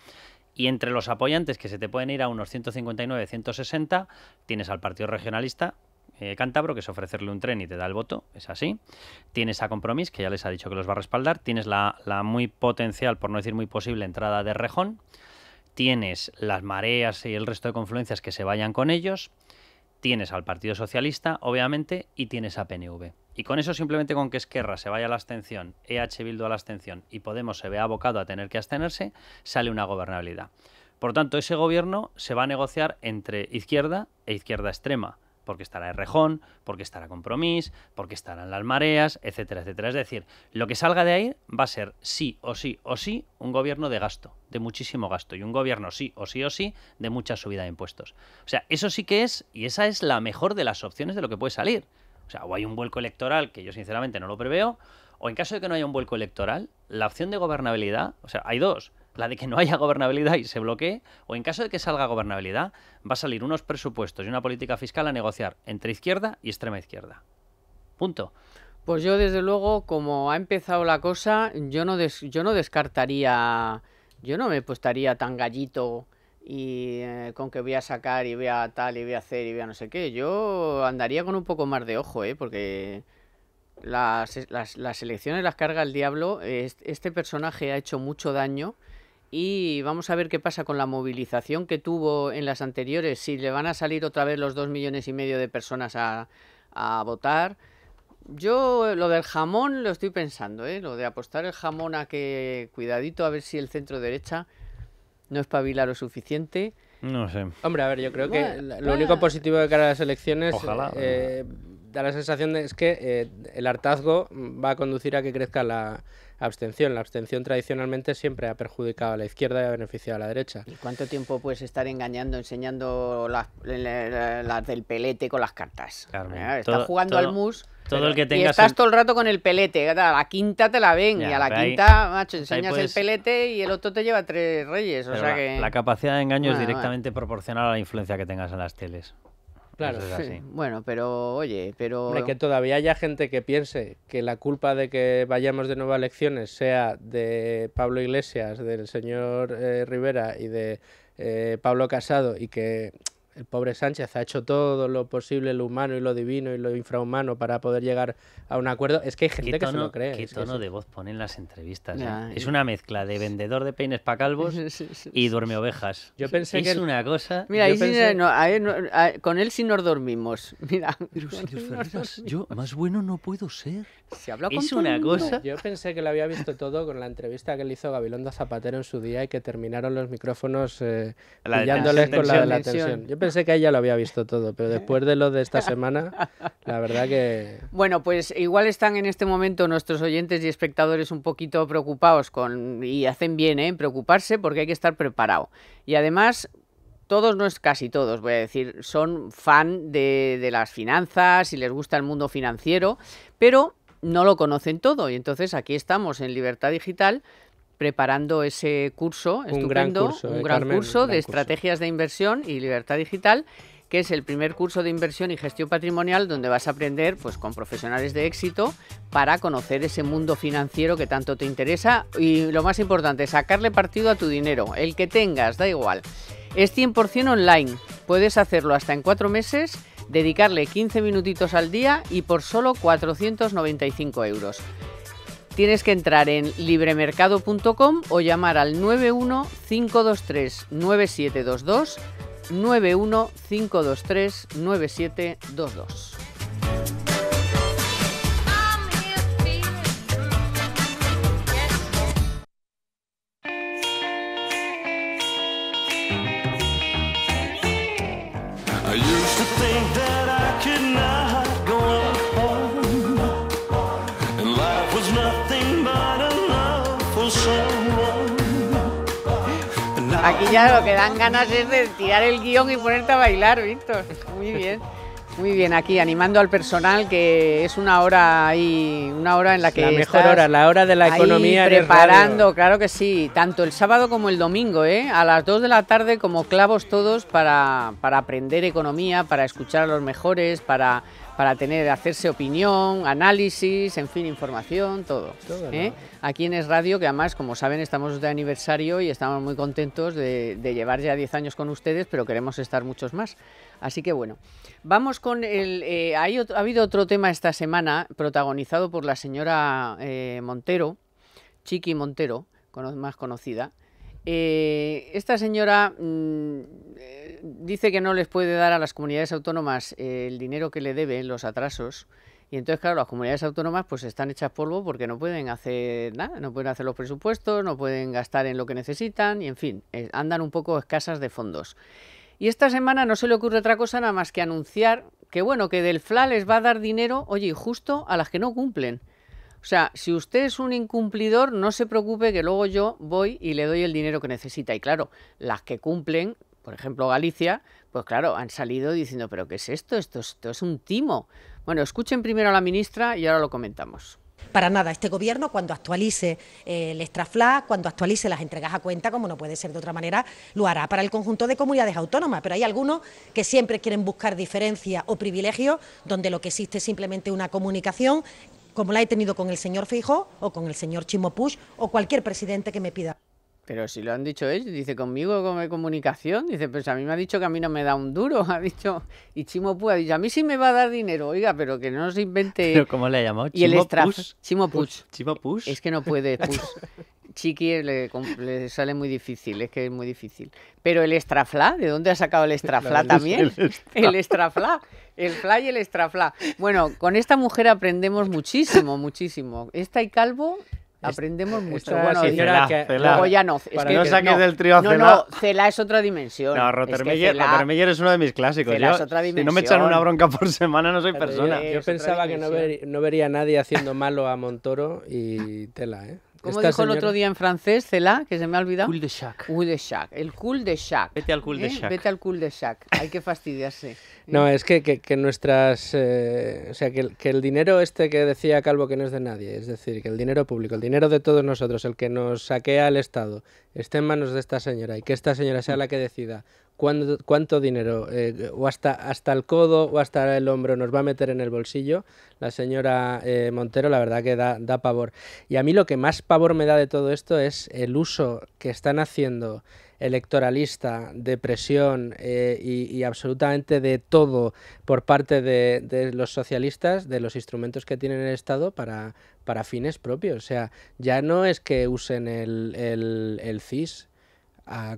Y entre los apoyantes que se te pueden ir a unos 159, 160, tienes al Partido Regionalista, Cantabro, eh, cántabro, que es ofrecerle un tren y te da el voto, es así. Tienes a Compromís, que ya les ha dicho que los va a respaldar. Tienes la, muy potencial, por no decir muy posible, entrada de Rejón. Tienes las mareas y el resto de confluencias que se vayan con ellos. Tienes al Partido Socialista, obviamente, y tienes a PNV. Y con eso simplemente con que Esquerra se vaya a la abstención, EH Bildu a la abstención y Podemos se vea abocado a tener que abstenerse, sale una gobernabilidad. Por tanto, ese gobierno se va a negociar entre izquierda e izquierda extrema porque estará rejón, porque estará Compromís, porque estarán las mareas, etcétera, etcétera. Es decir, lo que salga de ahí va a ser sí o sí o sí un gobierno de gasto, de muchísimo gasto, y un gobierno sí o sí o sí de mucha subida de impuestos. O sea, eso sí que es, y esa es la mejor de las opciones de lo que puede salir. O sea, o hay un vuelco electoral, que yo sinceramente no lo preveo, o en caso de que no haya un vuelco electoral, la opción de gobernabilidad, o sea, hay dos la de que no haya gobernabilidad y se bloquee, o en caso de que salga gobernabilidad, va a salir unos presupuestos y una política fiscal a negociar entre izquierda y extrema izquierda. Punto. Pues yo desde luego, como ha empezado la cosa, yo no yo no descartaría, yo no me postaría tan gallito y eh, con que voy a sacar y voy a tal y voy a hacer y voy a no sé qué. Yo andaría con un poco más de ojo, ¿eh? porque las, las, las elecciones las carga el diablo. Este personaje ha hecho mucho daño y vamos a ver qué pasa con la movilización que tuvo en las anteriores, si le van a salir otra vez los dos millones y medio de personas a, votar. Yo lo del jamón lo estoy pensando, ¿eh? lo de apostar el jamón a que cuidadito a ver si el centro derecha no espabila lo suficiente. No sé. Hombre, a ver, yo creo que lo único positivo de cara a las elecciones eh, da la sensación de es que eh, el hartazgo va a conducir a que crezca la, abstención. La abstención tradicionalmente siempre ha perjudicado a la izquierda y ha beneficiado a la derecha. ¿Y cuánto tiempo puedes estar engañando, enseñando las, del pelete con las cartas? Claro, eh, Estás jugando al mus. y estás todo el rato con el pelete. A la quinta te la ven y a la pues quinta, macho, pues enseñas el pelete y el otro te lleva tres reyes. la, capacidad de engaño es directamente proporcional a la influencia que tengas en las teles. Claro, bueno, pero oye, pero... que todavía haya gente que piense que la culpa de que vayamos de nuevo a elecciones sea de Pablo Iglesias, del señor eh, Rivera y de eh, Pablo Casado y que el pobre Sánchez ha hecho todo lo posible, lo humano y lo divino y lo infrahumano para poder llegar a un acuerdo. Es que hay gente que se lo cree. Qué tono de voz ponen las entrevistas. ¿eh? Es una mezcla de vendedor de peines para calvos y duerme ovejas. Yo pensé que... Es una cosa... Mira, con él sí nos dormimos. Mira. yo más bueno no puedo ser. Es una cosa... Yo pensé que lo había visto todo con la entrevista que le hizo Gabilondo Zapatero en su día y que terminaron los micrófonos eh, pillándoles con la, la tensión pensé que ella lo había visto todo, pero después de lo de esta semana, la verdad que... Bueno, pues igual están en este momento nuestros oyentes y espectadores un poquito preocupados con, y hacen bien ¿eh? en preocuparse porque hay que estar preparado. Y además, todos, no es casi todos, voy a decir, son fan de las finanzas y les gusta el mundo financiero, pero no lo conocen todo. Y entonces aquí estamos en Libertad Digital preparando ese curso un estupendo, gran curso, un eh, gran curso de estrategias de inversión y libertad digital que es el primer curso de inversión y gestión patrimonial donde vas a aprender pues con profesionales de éxito para conocer ese mundo financiero que tanto te interesa y lo más importante, sacarle partido a tu dinero, el que tengas, da igual. Es 100% online, puedes hacerlo hasta en cuatro meses, dedicarle 15 minutitos al día y por solo 495 euros. Tienes que entrar en libremercado.com o llamar al 911-523-9722. 91 523 9722. Aquí ya lo que dan ganas es de tirar el guión y ponerte a bailar, Víctor. Muy bien. Muy bien, aquí animando al personal que es una hora ahí, una hora en la que la mejor hora, la hora de la economía preparando, claro que sí, tanto el sábado como el domingo, ¿eh? a las 2 de la tarde como clavos todos para aprender economía, para escuchar a los mejores, para para tener, hacerse opinión, análisis, en fin, información, todo. ¿eh? Aquí en Es Radio, que además, como saben, estamos de aniversario y estamos muy contentos de, llevar ya 10 años con ustedes, pero queremos estar muchos más. Así que bueno, vamos con el... Eh, hay ha habido otro tema esta semana protagonizado por la señora eh, Montero, Chiqui Montero, más conocida, eh, esta señora mm, eh, dice que no les puede dar a las comunidades autónomas eh, el dinero que le deben, los atrasos. Y entonces, claro, las comunidades autónomas pues están hechas polvo porque no pueden hacer nada, no pueden hacer los presupuestos, no pueden gastar en lo que necesitan y, en fin, eh, andan un poco escasas de fondos. Y esta semana no se le ocurre otra cosa nada más que anunciar que, bueno, que del FLA les va a dar dinero, oye, justo a las que no cumplen. O sea, si usted es un incumplidor, no se preocupe que luego yo voy y le doy el dinero que necesita. Y claro, las que cumplen, por ejemplo Galicia, pues claro, han salido diciendo, pero ¿qué es esto? Esto, esto es un timo. Bueno, escuchen primero a la ministra y ahora lo comentamos para nada. Este gobierno, cuando actualice eh, el extrafla, cuando actualice las entregas a cuenta, como no puede ser de otra manera, lo hará para el conjunto de comunidades autónomas. Pero hay algunos que siempre quieren buscar diferencia o privilegios, donde lo que existe es simplemente una comunicación como la he tenido con el señor Fijo o con el señor Chimopush o cualquier presidente que me pida. Pero si lo han dicho ellos, dice conmigo como comunicación, dice, pues a mí me ha dicho que a mí no me da un duro, ha dicho, y Chimopuch ha dicho, a mí sí me va a dar dinero, oiga, pero que no se invente... ¿Pero ¿Cómo le llamó Chimopush Y el Es que no puede, Chiqui le, sale muy difícil, es que es muy difícil. Pero el extrafla, ¿de dónde ha sacado el extrafla también? El, el extrafla, el fla y el extrafla. Bueno, con esta mujer aprendemos muchísimo, muchísimo. Esta y Calvo aprendemos mucho. Bueno, Cela, Cela. ya no. Es no saques del trío no, Cela. No, es otra dimensión. No, Rottermeyer es, uno de mis clásicos. Si no me echan una bronca por semana, no soy persona. Yo, pensaba que no, no, vería a nadie haciendo malo a Montoro y Tela, ¿eh? Como dijo el otro día en francés, Cela, que se me ha olvidado. Cul de chac. Cul de chac. El cul de chac. Vete al cul de chac. ¿eh? Vete al cul de chac. Hay que fastidiarse. no, es que, nuestras. Eh, o sea, que, que el dinero este que decía Calvo que no es de nadie, es decir, que el dinero público, el dinero de todos nosotros, el que nos saquea al Estado, esté en manos de esta señora y que esta señora sea la que decida cuánto, dinero, eh, o hasta, hasta el codo o hasta el hombro, nos va a meter en el bolsillo. La señora eh, Montero, la verdad que da, pavor. Y a mí lo que más pavor me da de todo esto es el uso que están haciendo electoralista, de presión eh, y, absolutamente de todo por parte de, los socialistas, de los instrumentos que tienen el Estado para, para fines propios. O sea, ya no es que usen el, el, el CIS,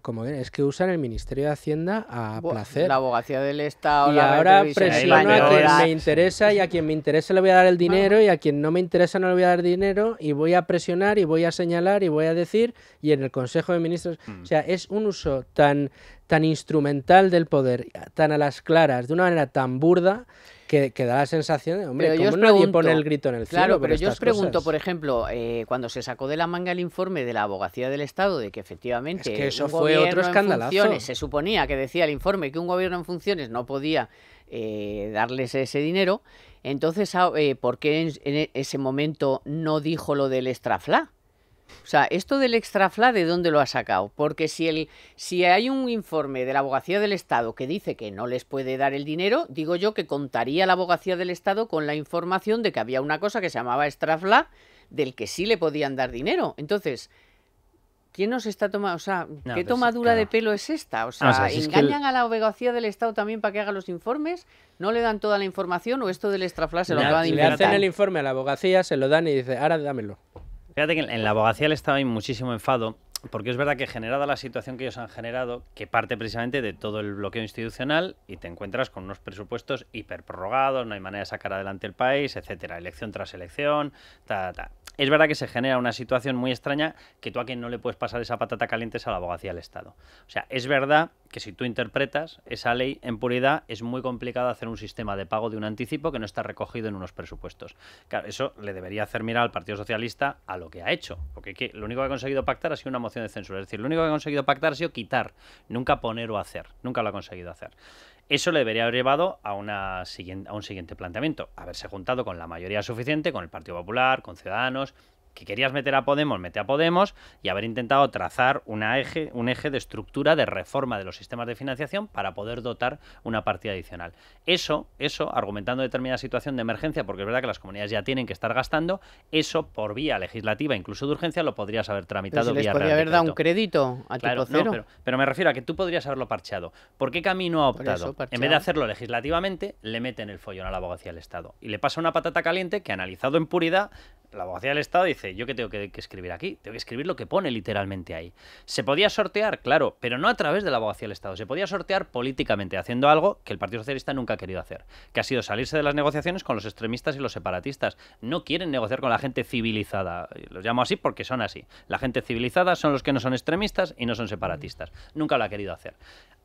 como es que usan el Ministerio de Hacienda a placer. La abogacía del Estado. Y ahora presiono a quien me interesa y a quien me interesa le voy a dar el dinero y a quien no me interesa no le voy a dar dinero y voy a presionar y voy a señalar y voy a decir y en el Consejo de Ministros. Mm. O sea, es un uso tan, tan instrumental del poder, tan a las claras, de una manera tan burda que, da la sensación de, hombre, como nadie pone el grito en el cielo? Claro, pero yo os pregunto, por ejemplo, eh, cuando se sacó de la manga el informe de la abogacía del Estado de que efectivamente. eso fue otro se suponía que decía el informe que un gobierno en funciones no podía eh, darles ese dinero. Entonces, ah, eh, ¿por qué en, e-, ese momento no dijo lo del estrafla? O sea, esto del extrafla, ¿de dónde lo ha sacado? Porque si, el, si hay un informe de la abogacía del Estado que dice que no les puede dar el dinero, digo yo que contaría la abogacía del Estado con la información de que había una cosa que se llamaba extrafla del que sí le podían dar dinero. Entonces, ¿quién nos está tomando? O sea, ¿qué tomadura de pelo es esta? O sea, ¿engañan a la abogacía del Estado también para que haga los informes? ¿No le dan toda la información o esto del extrafla se lo acaban de inventar? Le hacen el informe a la abogacía, se lo dan y dice, ahora dámelo. Fíjate que en, la abogacía le estaba muchísimo enfado porque es verdad que generada la situación que ellos han generado, que parte precisamente de todo el bloqueo institucional y te encuentras con unos presupuestos hiperprorrogados, no hay manera de sacar adelante el país, etcétera, elección tras elección, ta, ta es verdad que se genera una situación muy extraña que tú a quien no le puedes pasar esa patata caliente es a la abogacía del Estado. O sea, es verdad que si tú interpretas esa ley en puridad es muy complicado hacer un sistema de pago de un anticipo que no está recogido en unos presupuestos. Claro, eso le debería hacer mirar al Partido Socialista a lo que ha hecho, porque lo único que ha conseguido pactar ha sido una moción de censura, es decir, lo único que ha conseguido pactar ha sido quitar, nunca poner o hacer, nunca lo ha conseguido hacer. Eso le debería haber llevado a, una a un siguiente planteamiento, haberse juntado con la mayoría suficiente, con el Partido Popular, con Ciudadanos, que querías meter a Podemos, mete a Podemos y haber intentado trazar un eje de estructura de reforma de los sistemas de financiación para poder dotar una partida adicional. Eso, eso, argumentando determinada situación de emergencia, porque es verdad que las comunidades ya tienen que estar gastando, eso por vía legislativa, incluso de urgencia, lo podrías haber tramitado pero si podría haber dado un crédito a tipo cero. pero, me refiero a que tú podrías haberlo parcheado. ¿Por qué camino ha optado? en vez de hacerlo legislativamente, le meten el follón a la abogacía del Estado y le pasa una patata caliente que analizado en puridad la abogacía del Estado dice, yo qué tengo que, escribir aquí, tengo que escribir lo que pone literalmente ahí. Se podía sortear, claro, pero no a través de la abogacía del Estado, se podía sortear políticamente, haciendo algo que el Partido Socialista nunca ha querido hacer, que ha sido salirse de las negociaciones con los extremistas y los separatistas. No quieren negociar con la gente civilizada, los llamo así porque son así. La gente civilizada son los que no son extremistas y no son separatistas. Nunca lo ha querido hacer.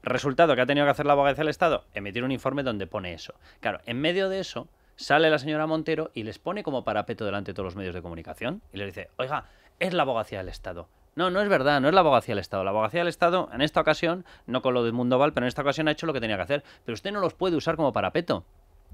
Resultado que ha tenido que hacer la abogacía del Estado, emitir un informe donde pone eso. Claro, en medio de eso sale la señora Montero y les pone como parapeto delante de todos los medios de comunicación y les dice, oiga, es la abogacía del Estado. No, no es verdad, no es la abogacía del Estado. La abogacía del Estado, en esta ocasión, no con lo del mundo Val, pero en esta ocasión ha hecho lo que tenía que hacer. Pero usted no los puede usar como parapeto.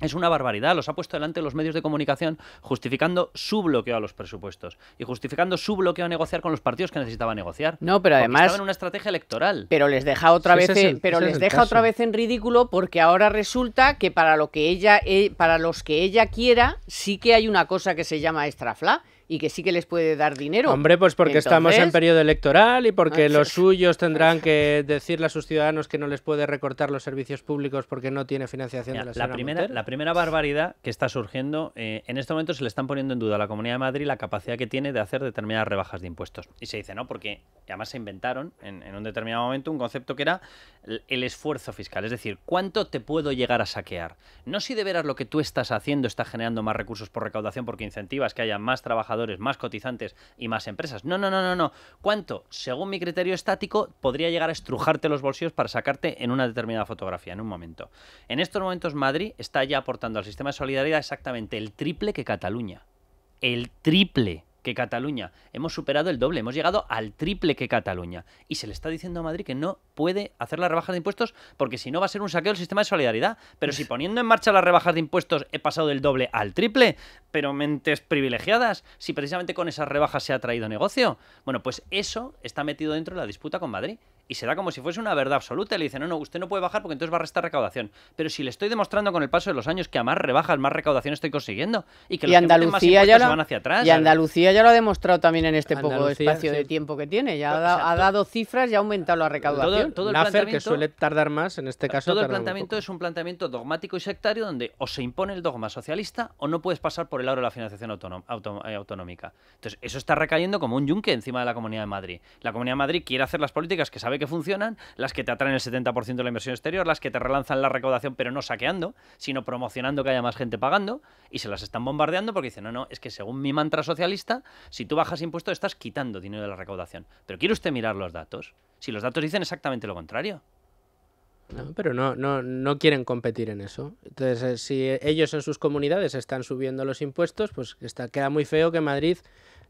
Es una barbaridad, los ha puesto delante los medios de comunicación justificando su bloqueo a los presupuestos y justificando su bloqueo a negociar con los partidos que necesitaba negociar. No, pero además en una estrategia electoral. Pero les deja otra vez, en, pero les deja otra vez en ridículo porque ahora resulta que para lo que ella eh, para los que ella quiera sí que hay una cosa que se llama extrafla y que sí que les puede dar dinero. Hombre, pues porque estamos en periodo electoral y porque los suyos tendrán que decirle a sus ciudadanos que no les puede recortar los servicios públicos porque no tiene financiación de la, primera La primera barbaridad que está surgiendo, eh, en este momento se le están poniendo en duda a la Comunidad de Madrid la capacidad que tiene de hacer determinadas rebajas de impuestos. Y se dice, no, porque además se inventaron en, un determinado momento un concepto que era el, el esfuerzo fiscal, es decir, cuánto te puedo llegar a saquear. No si de veras lo que tú estás haciendo está generando más recursos por recaudación porque incentivas que haya más trabajadores más cotizantes y más empresas. No, no, no, no, no. ¿Cuánto? Según mi criterio estático, podría llegar a estrujarte los bolsillos para sacarte en una determinada fotografía, en un momento. En estos momentos, Madrid está ya aportando al sistema de solidaridad exactamente el triple que Cataluña. El triple que Cataluña. Hemos superado el doble, hemos llegado al triple que Cataluña. Y se le está diciendo a Madrid que no puede hacer las rebajas de impuestos porque si no va a ser un saqueo del sistema de solidaridad. Pero si poniendo en marcha las rebajas de impuestos he pasado del doble al triple, pero mentes privilegiadas, si precisamente con esas rebajas se ha traído negocio. Bueno, pues eso está metido dentro de la disputa con Madrid y se da como si fuese una verdad absoluta. le dicen, no, no, usted no puede bajar porque entonces va a restar recaudación. Pero si le estoy demostrando con el paso de los años que a más rebajas, más recaudación estoy consiguiendo. Y que los Andalucía ya van hacia atrás. Y Andalucía ya lo ha demostrado también en este poco espacio de tiempo que tiene. Ya ha, dado cifras y ha aumentado la recaudación. Todo, el planteamiento, que suele tardar más, en este caso. Todo el planteamiento es un planteamiento dogmático y sectario donde o se impone el dogma socialista o no puedes pasar por el aro de la financiación eh, autonómica. Entonces, eso está recayendo como un yunque encima de la Comunidad de Madrid. La Comunidad de Madrid quiere hacer las políticas que sabe que funcionan, las que te atraen el 70% de la inversión exterior, las que te relanzan la recaudación pero no saqueando, sino promocionando que haya más gente pagando y se las están bombardeando porque dicen, no, no, es que según mi mantra socialista, si tú bajas impuestos estás quitando dinero de la recaudación. Pero quiere usted mirar los datos, si los datos dicen exactamente lo contrario. pero no, no, no quieren competir en eso. Entonces, eh, si ellos en sus comunidades están subiendo los impuestos, pues está, queda muy feo que Madrid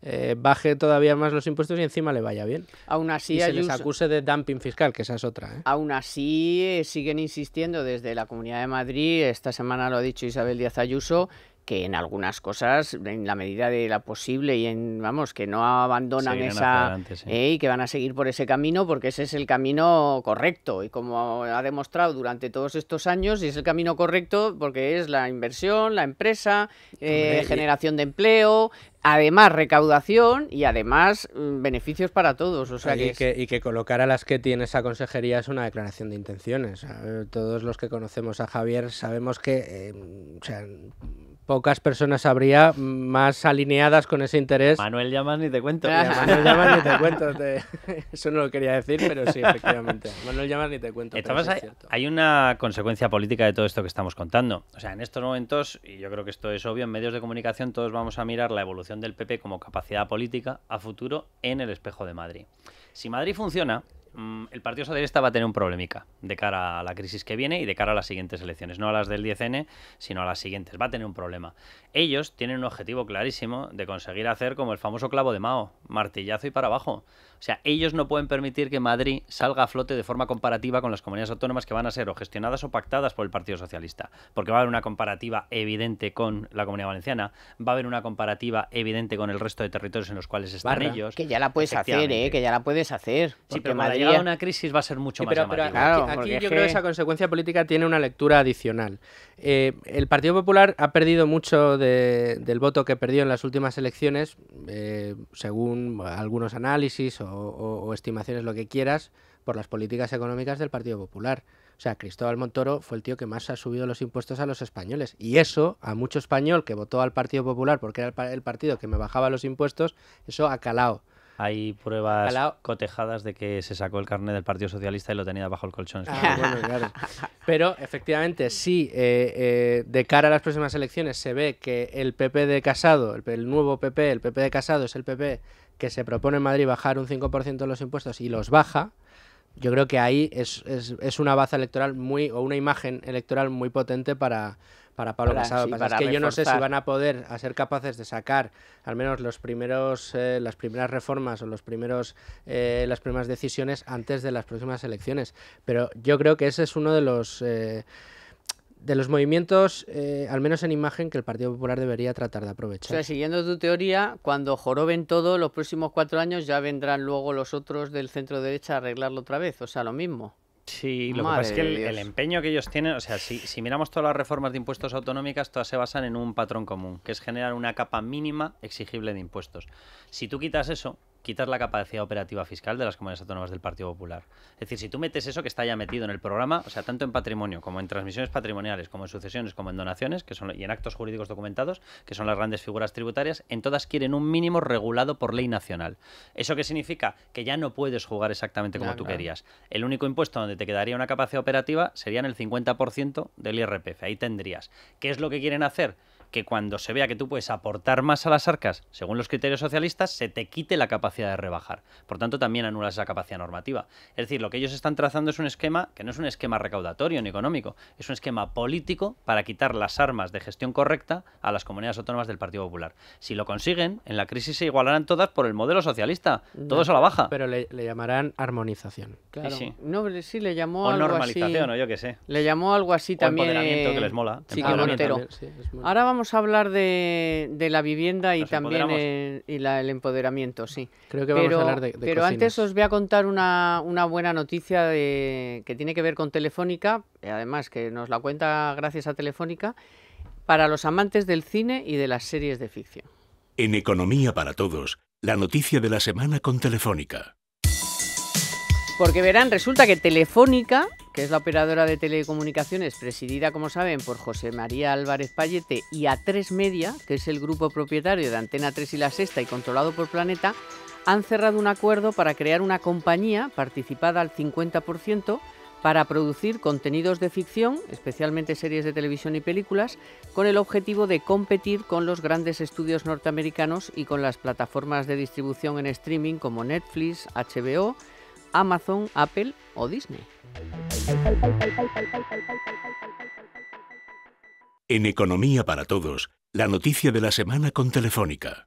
eh, baje todavía más los impuestos y encima le vaya bien. Aún así, y se acuse de dumping fiscal, que esa es otra. ¿eh? Aún así, eh, siguen insistiendo desde la Comunidad de Madrid, esta semana lo ha dicho Isabel Díaz Ayuso, que en algunas cosas, en la medida de la posible y en, vamos, que no abandonan esa eh, y que van a seguir por ese camino porque ese es el camino correcto y como ha demostrado durante todos estos años y es el camino correcto porque es la inversión, la empresa, eh, generación de empleo, además recaudación y además mm, beneficios para todos. y, que, colocar a las que tiene esa consejería es una declaración de intenciones. Todos los que conocemos a Javier sabemos que eh, pocas personas habría más alineadas con ese interés. Manuel Llamas ni te cuento. Manuel Llamas ni te cuento. Eso no lo quería decir, pero sí, efectivamente. Manuel Llamas ni te cuento. hay, una consecuencia política de todo esto que estamos contando. O sea, en estos momentos, y yo creo que esto es obvio, en medios de comunicación todos vamos a mirar la evolución del PP como capacidad política a futuro en el espejo de Madrid. Si Madrid funciona, Mm, el Partido Socialista va a tener un problemica de cara a la crisis que viene y de cara a las siguientes elecciones. No a las del 10N, sino a las siguientes. Va a tener un problema. Ellos tienen un objetivo clarísimo de conseguir hacer como el famoso clavo de Mao, martillazo y para abajo. O sea, ellos no pueden permitir que Madrid salga a flote de forma comparativa con las comunidades autónomas que van a ser o gestionadas o pactadas por el Partido Socialista. Porque va a haber una comparativa evidente con la Comunidad Valenciana, va a haber una comparativa evidente con el resto de territorios en los cuales están ellos. Que ya la puedes hacer, ¿eh? que ya la puedes hacer. Sí, pero Madrid... una crisis va a ser mucho más pero, aquí, yo creo que esa consecuencia política tiene una lectura adicional. Eh, el Partido Popular ha perdido mucho del voto que perdió en las últimas elecciones, eh, según algunos análisis o, estimaciones, lo que quieras, por las políticas económicas del Partido Popular. O sea, Cristóbal Montoro fue el tío que más ha subido los impuestos a los españoles. Y eso, a mucho español que votó al Partido Popular porque era el, el partido que me bajaba los impuestos, eso ha calado. Hay pruebas cotejadas de que se sacó el carnet del Partido Socialista y lo tenía bajo el colchón. Ah, Pero efectivamente, sí, eh, eh, de cara a las próximas elecciones se ve que el PP de Casado, el, nuevo PP, el PP de Casado es el PP que se propone en Madrid bajar un 5% de los impuestos y los baja. Yo creo que ahí es, es una baza electoral muy, o una imagen electoral muy potente para, para Pablo para, Casado. es que yo no sé si van a poder a ser capaces de sacar al menos los primeros, eh, las primeras reformas o los primeros, eh, las primeras decisiones antes de las próximas elecciones. Pero yo creo que ese es uno de los eh, de los movimientos, al menos en imagen, que el Partido Popular debería tratar de aprovechar. O sea, siguiendo tu teoría, cuando joroben todo, los próximos cuatro años ya vendrán luego los otros del centro derecha a arreglarlo otra vez. O sea, lo mismo. Sí, lo que pasa es que el, empeño que ellos tienen, o sea, si, miramos todas las reformas de impuestos autonómicas, todas se basan en un patrón común, que es generar una capa mínima exigible de impuestos. Si tú quitas eso, quitar la capacidad operativa fiscal de las comunidades autónomas del Partido Popular. Es decir, si tú metes eso que está ya metido en el programa, o sea, tanto en patrimonio como en transmisiones patrimoniales, como en sucesiones, como en donaciones, que son y en actos jurídicos documentados, que son las grandes figuras tributarias, en todas quieren un mínimo regulado por ley nacional. ¿Eso qué significa? Que ya no puedes jugar exactamente como tú querías. El único impuesto donde te quedaría una capacidad operativa sería en el 50% del IRPF. Ahí tendrías. ¿Qué es lo que quieren hacer? que cuando se vea que tú puedes aportar más a las arcas, según los criterios socialistas, se te quite la capacidad de rebajar. Por tanto, también anulas esa capacidad normativa. Es decir, lo que ellos están trazando es un esquema que no es un esquema recaudatorio ni económico, es un esquema político para quitar las armas de gestión correcta a las comunidades autónomas del Partido Popular. Si lo consiguen, en la crisis se igualarán todas por el modelo socialista, todo todos a la baja. Pero le, llamarán armonización. Claro. Sí, le llamó algo así. o yo qué sé. Le llamó algo así también. Empoderamiento, que les mola. Sí, Ahora vamos vamos a hablar de, la vivienda y también el, y el empoderamiento, sí. Creo que vamos a hablar de, Pero antes os voy a contar una, buena noticia que tiene que ver con Telefónica, además que nos la cuenta gracias a Telefónica, para los amantes del cine y de las series de ficción. En Economía para Todos, la noticia de la semana con Telefónica. Porque verán, resulta que Telefónica que es la operadora de telecomunicaciones, presidida, como saben, por José María Álvarez Payete, y A3 Media, que es el grupo propietario de Antena 3 y La Sexta y controlado por Planeta, han cerrado un acuerdo para crear una compañía participada al 50% para producir contenidos de ficción, especialmente series de televisión y películas, con el objetivo de competir con los grandes estudios norteamericanos y con las plataformas de distribución en streaming como Netflix, HBO, Amazon, Apple o Disney. En Economía para Todos, la noticia de la semana con Telefónica.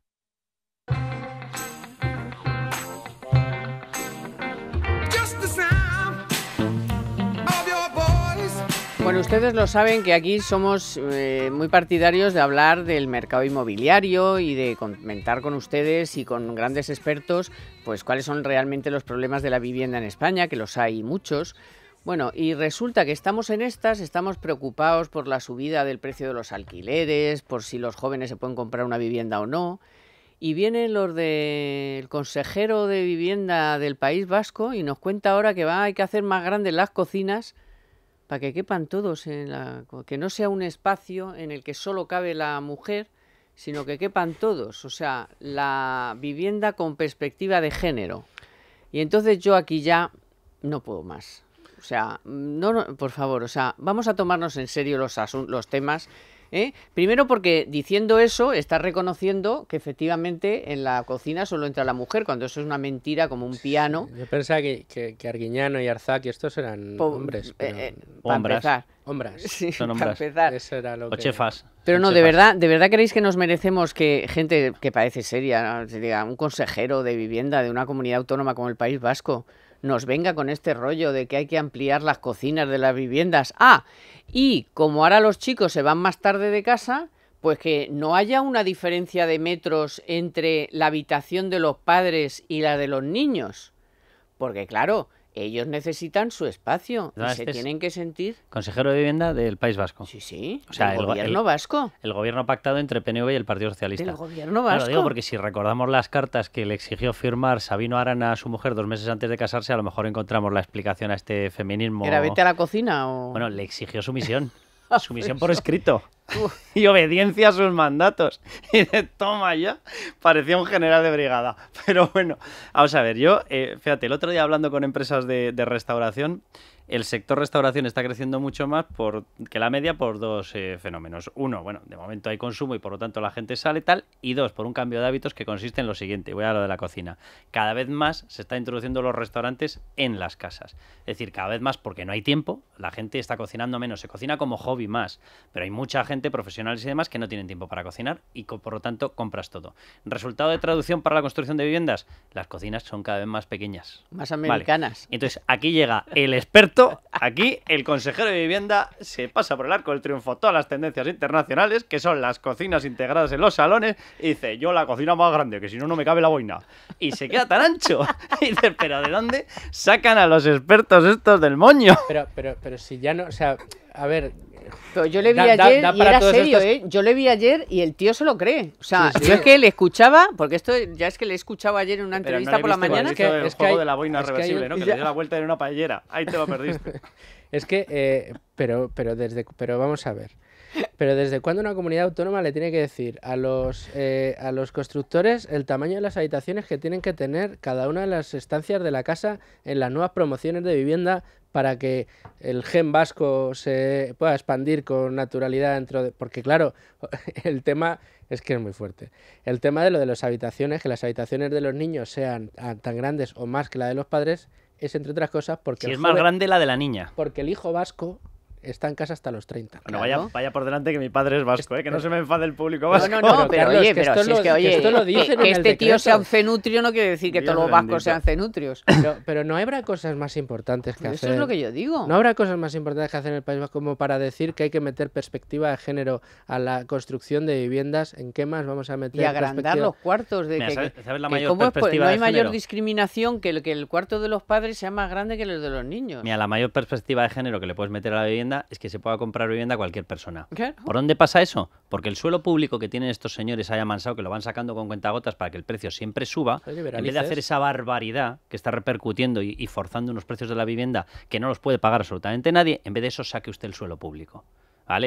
Bueno, ustedes lo saben que aquí somos eh, muy partidarios de hablar del mercado inmobiliario y de comentar con ustedes y con grandes expertos pues cuáles son realmente los problemas de la vivienda en España, que los hay muchos. Bueno, y resulta que estamos en estas, estamos preocupados por la subida del precio de los alquileres, por si los jóvenes se pueden comprar una vivienda o no. Y vienen los del consejero de vivienda del País Vasco y nos cuenta ahora que va, hay que hacer más grandes las cocinas para que quepan todos, en que no sea un espacio en el que solo cabe la mujer, sino que quepan todos, o sea, la vivienda con perspectiva de género. Y entonces yo aquí ya no puedo más. O sea, no, por favor, o sea, vamos a tomarnos en serio los, los temas ¿eh? Primero porque diciendo eso está reconociendo que efectivamente en la cocina solo entra la mujer, cuando eso es una mentira como un piano. Yo pensaba que, que, Arguiñano y Arzak y estos eran hombres. Eh, pero... Eh, hombres. Eso era lo o que... chefas. Pero no, de verdad, de verdad creéis que nos merecemos que gente que parece seria, un consejero de vivienda de una comunidad autónoma como el País Vasco, nos venga con este rollo de que hay que ampliar las cocinas de las viviendas. Ah, y como ahora los chicos se van más tarde de casa, pues que no haya una diferencia de metros entre la habitación de los padres y la de los niños. Porque claro, ellos necesitan su espacio y se este tienen que sentir. Consejero de Vivienda del País Vasco. Sí, sí. O sea, el, gobierno vasco. El gobierno pactado entre PNV y el Partido Socialista. El gobierno vasco. Lo digo porque si recordamos las cartas que le exigió firmar Sabino Arana a su mujer dos meses antes de casarse, a lo mejor encontramos la explicación a este feminismo. Era vete a la cocina o. Bueno, le exigió su misión. Su misión por escrito. y obediencia a sus mandatos. Y de toma ya, parecía un general de brigada. Pero bueno, vamos a ver, yo, eh, fíjate, el otro día hablando con empresas de, restauración, el sector restauración está creciendo mucho más por, que la media por dos eh, fenómenos. Uno, bueno, de momento hay consumo y por lo tanto la gente sale tal. Y dos, por un cambio de hábitos que consiste en lo siguiente, voy a lo de la cocina. Cada vez más se está introduciendo los restaurantes en las casas. Es decir, cada vez más porque no hay tiempo, la gente está cocinando menos, se cocina como hobby más, pero hay mucha gente profesionales y demás, que no tienen tiempo para cocinar y por lo tanto compras todo. Resultado de traducción para la construcción de viviendas, las cocinas son cada vez más pequeñas. Más americanas. Entonces aquí llega el experto, aquí el consejero de vivienda se pasa por el arco del triunfo todas las tendencias internacionales, que son las cocinas integradas en los salones, y dice, yo la cocina más grande, que si no, no me cabe la boina. Y se queda tan ancho. Y dice, pero ¿de dónde sacan a los expertos estos del moño? Pero, pero, pero si ya no, o sea, a ver, pero yo le vi ayer y era serio, ¿eh? Yo le vi ayer y el tío se lo cree. O sea, yo es que le escuchaba, porque esto ya es que le escuchaba ayer en una entrevista por la mañana. Es que el es juego de la boina reversible, ¿no? Que le dio la vuelta en una paellera. Ahí te lo perdiste. es que, eh, pero, pero desde, pero vamos a ver. Pero ¿desde cuándo una comunidad autónoma le tiene que decir a los, eh, a los constructores el tamaño de las habitaciones que tienen que tener cada una de las estancias de la casa en las nuevas promociones de vivienda para que el gen vasco se pueda expandir con naturalidad dentro de... Porque claro, el tema es que es muy fuerte. El tema de lo de las habitaciones, que las habitaciones de los niños sean ah, tan grandes o más que la de los padres, es entre otras cosas porque... Si es más grande la de la niña. Porque el hijo vasco está en casa hasta los 30. Bueno, vaya, por delante que mi padre es vasco, ¿eh? que no se me enfade el público vasco. No, no, no, pero, oye, este tío sea un no quiere decir que todos los vascos sean cenutrios. Pero, pero, no habrá cosas más importantes que hacer. Eso es lo que yo digo. No habrá cosas más importantes que hacer en el País Vasco como para decir que hay que meter perspectiva de género a la construcción de viviendas, en qué más vamos a meter Y agrandar los cuartos. de que, es, No hay mayor discriminación que que el cuarto de los padres sea más grande que el de los niños. Mira, la mayor perspectiva de género que le puedes meter a la vivienda es que se pueda comprar vivienda a cualquier persona. ¿Por dónde pasa eso? Porque el suelo público que tienen estos señores haya amansado, que lo van sacando con cuentagotas para que el precio siempre suba, en vez de hacer esa barbaridad que está repercutiendo y forzando unos precios de la vivienda que no los puede pagar absolutamente nadie, en vez de eso saque usted el suelo público.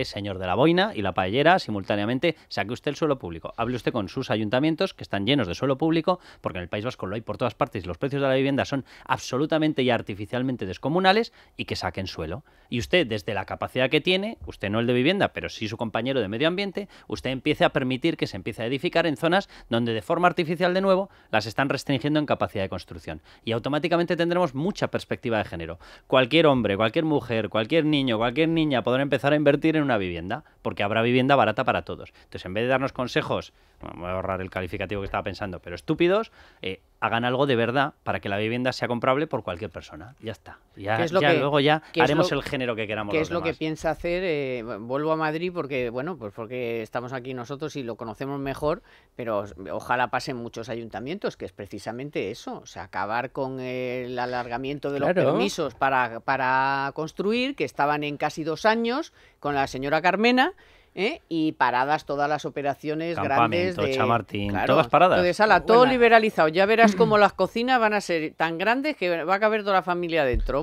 Señor de la boina y la paellera, simultáneamente, saque usted el suelo público. Hable usted con sus ayuntamientos, que están llenos de suelo público, porque en el País Vasco lo hay por todas partes y los precios de la vivienda son absolutamente y artificialmente descomunales, y que saquen suelo. Y usted, desde la capacidad que tiene, usted no el de vivienda, pero sí su compañero de medio ambiente, usted empiece a permitir que se empiece a edificar en zonas donde de forma artificial, de nuevo, las están restringiendo en capacidad de construcción. Y automáticamente tendremos mucha perspectiva de género. Cualquier hombre, cualquier mujer, cualquier niño, cualquier niña podrá empezar a invertir en una vivienda, porque habrá vivienda barata para todos. Entonces, en vez de darnos consejos voy a ahorrar el calificativo que estaba pensando, pero estúpidos, eh, hagan algo de verdad para que la vivienda sea comprable por cualquier persona. Ya está. Ya, luego ya haremos el género que queramos. ¿Qué es lo que piensa hacer? Eh, vuelvo a Madrid porque, bueno, pues porque estamos aquí nosotros y lo conocemos mejor, pero ojalá pasen muchos ayuntamientos, que es precisamente eso. O sea, acabar con el alargamiento de los permisos para, para construir, que estaban en casi dos años con la señora Carmena ¿eh? y paradas todas las operaciones grandes. De, Chamartín, todas paradas. todo liberalizado. Ya verás como las cocinas van a ser tan grandes que va a caber toda la familia dentro,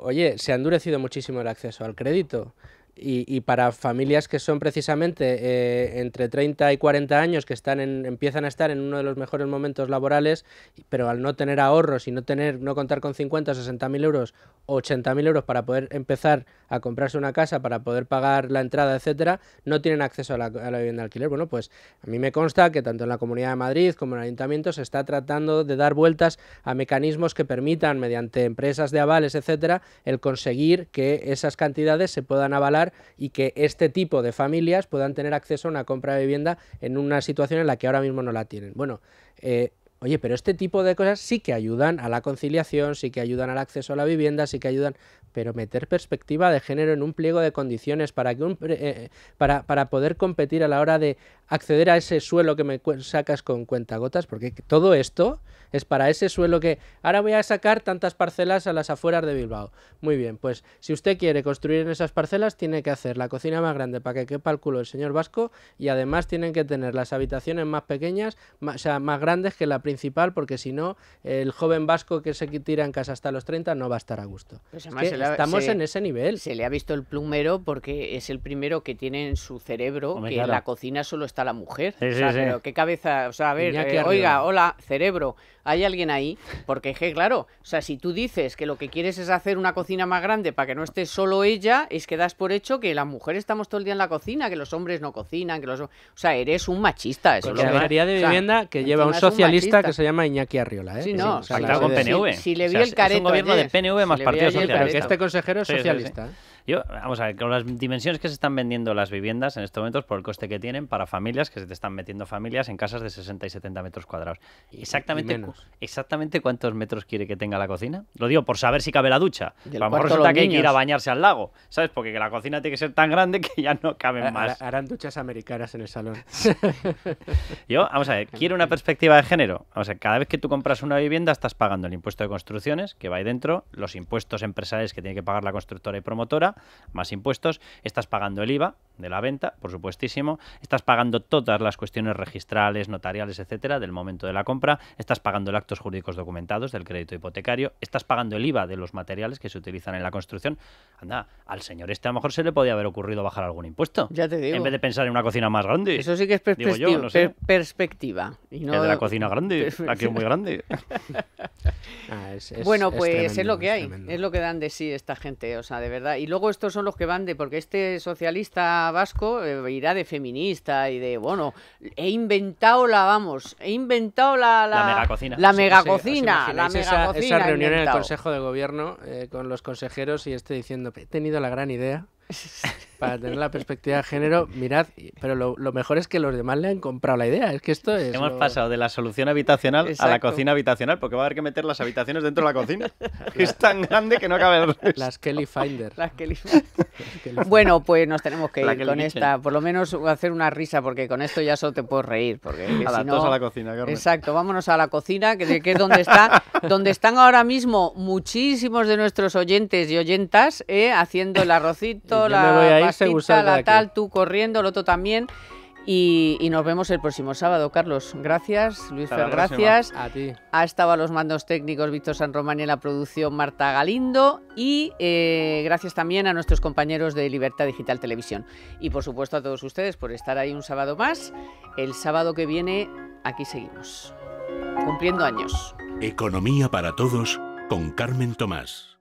oye, se ha endurecido muchísimo el acceso al crédito. Y, y, para familias que son precisamente eh, entre 30 y 40 años, que están en, empiezan a estar en uno de los mejores momentos laborales, pero al no tener ahorros y no, tener, no contar con 50, 60 mil euros, 80 mil euros para poder empezar a comprarse una casa, para poder pagar la entrada, etcétera, no tienen acceso a la, vivienda de alquiler. Bueno, pues a mí me consta que tanto en la Comunidad de Madrid como en el Ayuntamiento se está tratando de dar vueltas a mecanismos que permitan, mediante empresas de avales, etcétera, el conseguir que esas cantidades se puedan avalar y que este tipo de familias puedan tener acceso a una compra de vivienda en una situación en la que ahora mismo no la tienen. Bueno, eh, Oye, pero este tipo de cosas sí que ayudan a la conciliación, sí que ayudan al acceso a la vivienda, sí que ayudan pero meter perspectiva de género en un pliego de condiciones para que eh, eh, para, para, poder competir a la hora de acceder a ese suelo que me sacas con cuentagotas, porque todo esto es para ese suelo que ahora voy a sacar tantas parcelas a las afueras de Bilbao. Muy bien, pues si usted quiere construir en esas parcelas tiene que hacer la cocina más grande para que quepa el culo el señor Vasco y además tienen que tener las habitaciones más pequeñas, o sea, más grandes que la principal, porque si no el joven vasco que se tira en casa hasta los 30 no va a estar a gusto. Pues estamos en ese nivel. Se le ha visto el plumero porque es el primero que tiene en su cerebro que en la cocina solo está la mujer. pero qué cabeza, o sea, a ver, eh, oiga, hola, cerebro, ¿hay alguien ahí? Porque, que, claro, o sea, si tú dices que lo que quieres es hacer una cocina más grande para que no esté solo ella, es que das por hecho que las mujeres estamos todo el día en la cocina, que los hombres no cocinan, que los... O sea, eres un machista. Eso Secretaría de Vivienda que lleva un socialista que se llama Iñaki Arriola. ¿eh? Sí, no, con PNV. Si, le vi el careto Es un gobierno PNV más este consejero es socialista vamos a ver, con las dimensiones que se están vendiendo las viviendas en estos momentos, por el coste que tienen para familias, que se te están metiendo familias en casas de 60 y 70 metros cuadrados. Exactamente, exactamente cuántos metros quiere que tenga la cocina. Lo digo por saber si cabe la ducha. A lo mejor resulta que hay que ir a bañarse al lago, ¿sabes? Porque la cocina tiene que ser tan grande que ya no caben más. Harán duchas americanas en el salón. Yo, vamos a ver, quiero una perspectiva de género. o sea cada vez que tú compras una vivienda estás pagando el impuesto de construcciones, que va ahí dentro, los impuestos empresariales que tiene que pagar la constructora y promotora, más impuestos, estás pagando el IVA, de la venta, por supuestísimo. Estás pagando todas las cuestiones registrales, notariales, etcétera, del momento de la compra. Estás pagando el actos jurídicos documentados del crédito hipotecario. Estás pagando el IVA de los materiales que se utilizan en la construcción. Anda, al señor este a lo mejor se le podía haber ocurrido bajar algún impuesto. Ya te digo. En vez de pensar en una cocina más grande. Eso sí que es perspectiva. perspectiva. Es de la cocina grande, la es muy grande. Ah, bueno, pues es, lo que hay. es lo que dan de sí esta gente, o sea, de verdad. Y luego estos son los que van de, porque este socialista vasco eh, irá de feminista y de, bueno, he inventado la, vamos, he inventado la... La, megacocina. La megacocina, la mega esa, esa, reunión en el Consejo de Gobierno eh, con los consejeros y este diciendo, he tenido la gran idea para tener la perspectiva de género, mirad, pero lo, mejor es que los demás le han comprado la idea. Es que esto es. Hemos pasado de la solución habitacional a la cocina habitacional, porque va a haber que meter las habitaciones dentro de la cocina. es tan grande que no cabe Las Kelly Finder. Las Kelly bueno, pues nos tenemos que ir con esta. Por lo menos hacer una risa, porque con esto ya solo te puedes reír. Porque a, si no... a la cocina, Carmen. Exacto, vámonos a la cocina, que, que es donde, está, donde están ahora mismo muchísimos de nuestros oyentes y oyentas eh, haciendo el arrocito, la la tal, tú corriendo, el otro también. Y, nos vemos el próximo sábado, Carlos. Gracias, Luis Fer, gracias. A ti. Ha estado a los mandos técnicos Víctor San Román y en la producción Marta Galindo y eh, gracias también a nuestros compañeros de Libertad Digital Televisión. Y por supuesto a todos ustedes por estar ahí un sábado más. El sábado que viene aquí seguimos, cumpliendo años. Economía para todos con Carmen Tomás.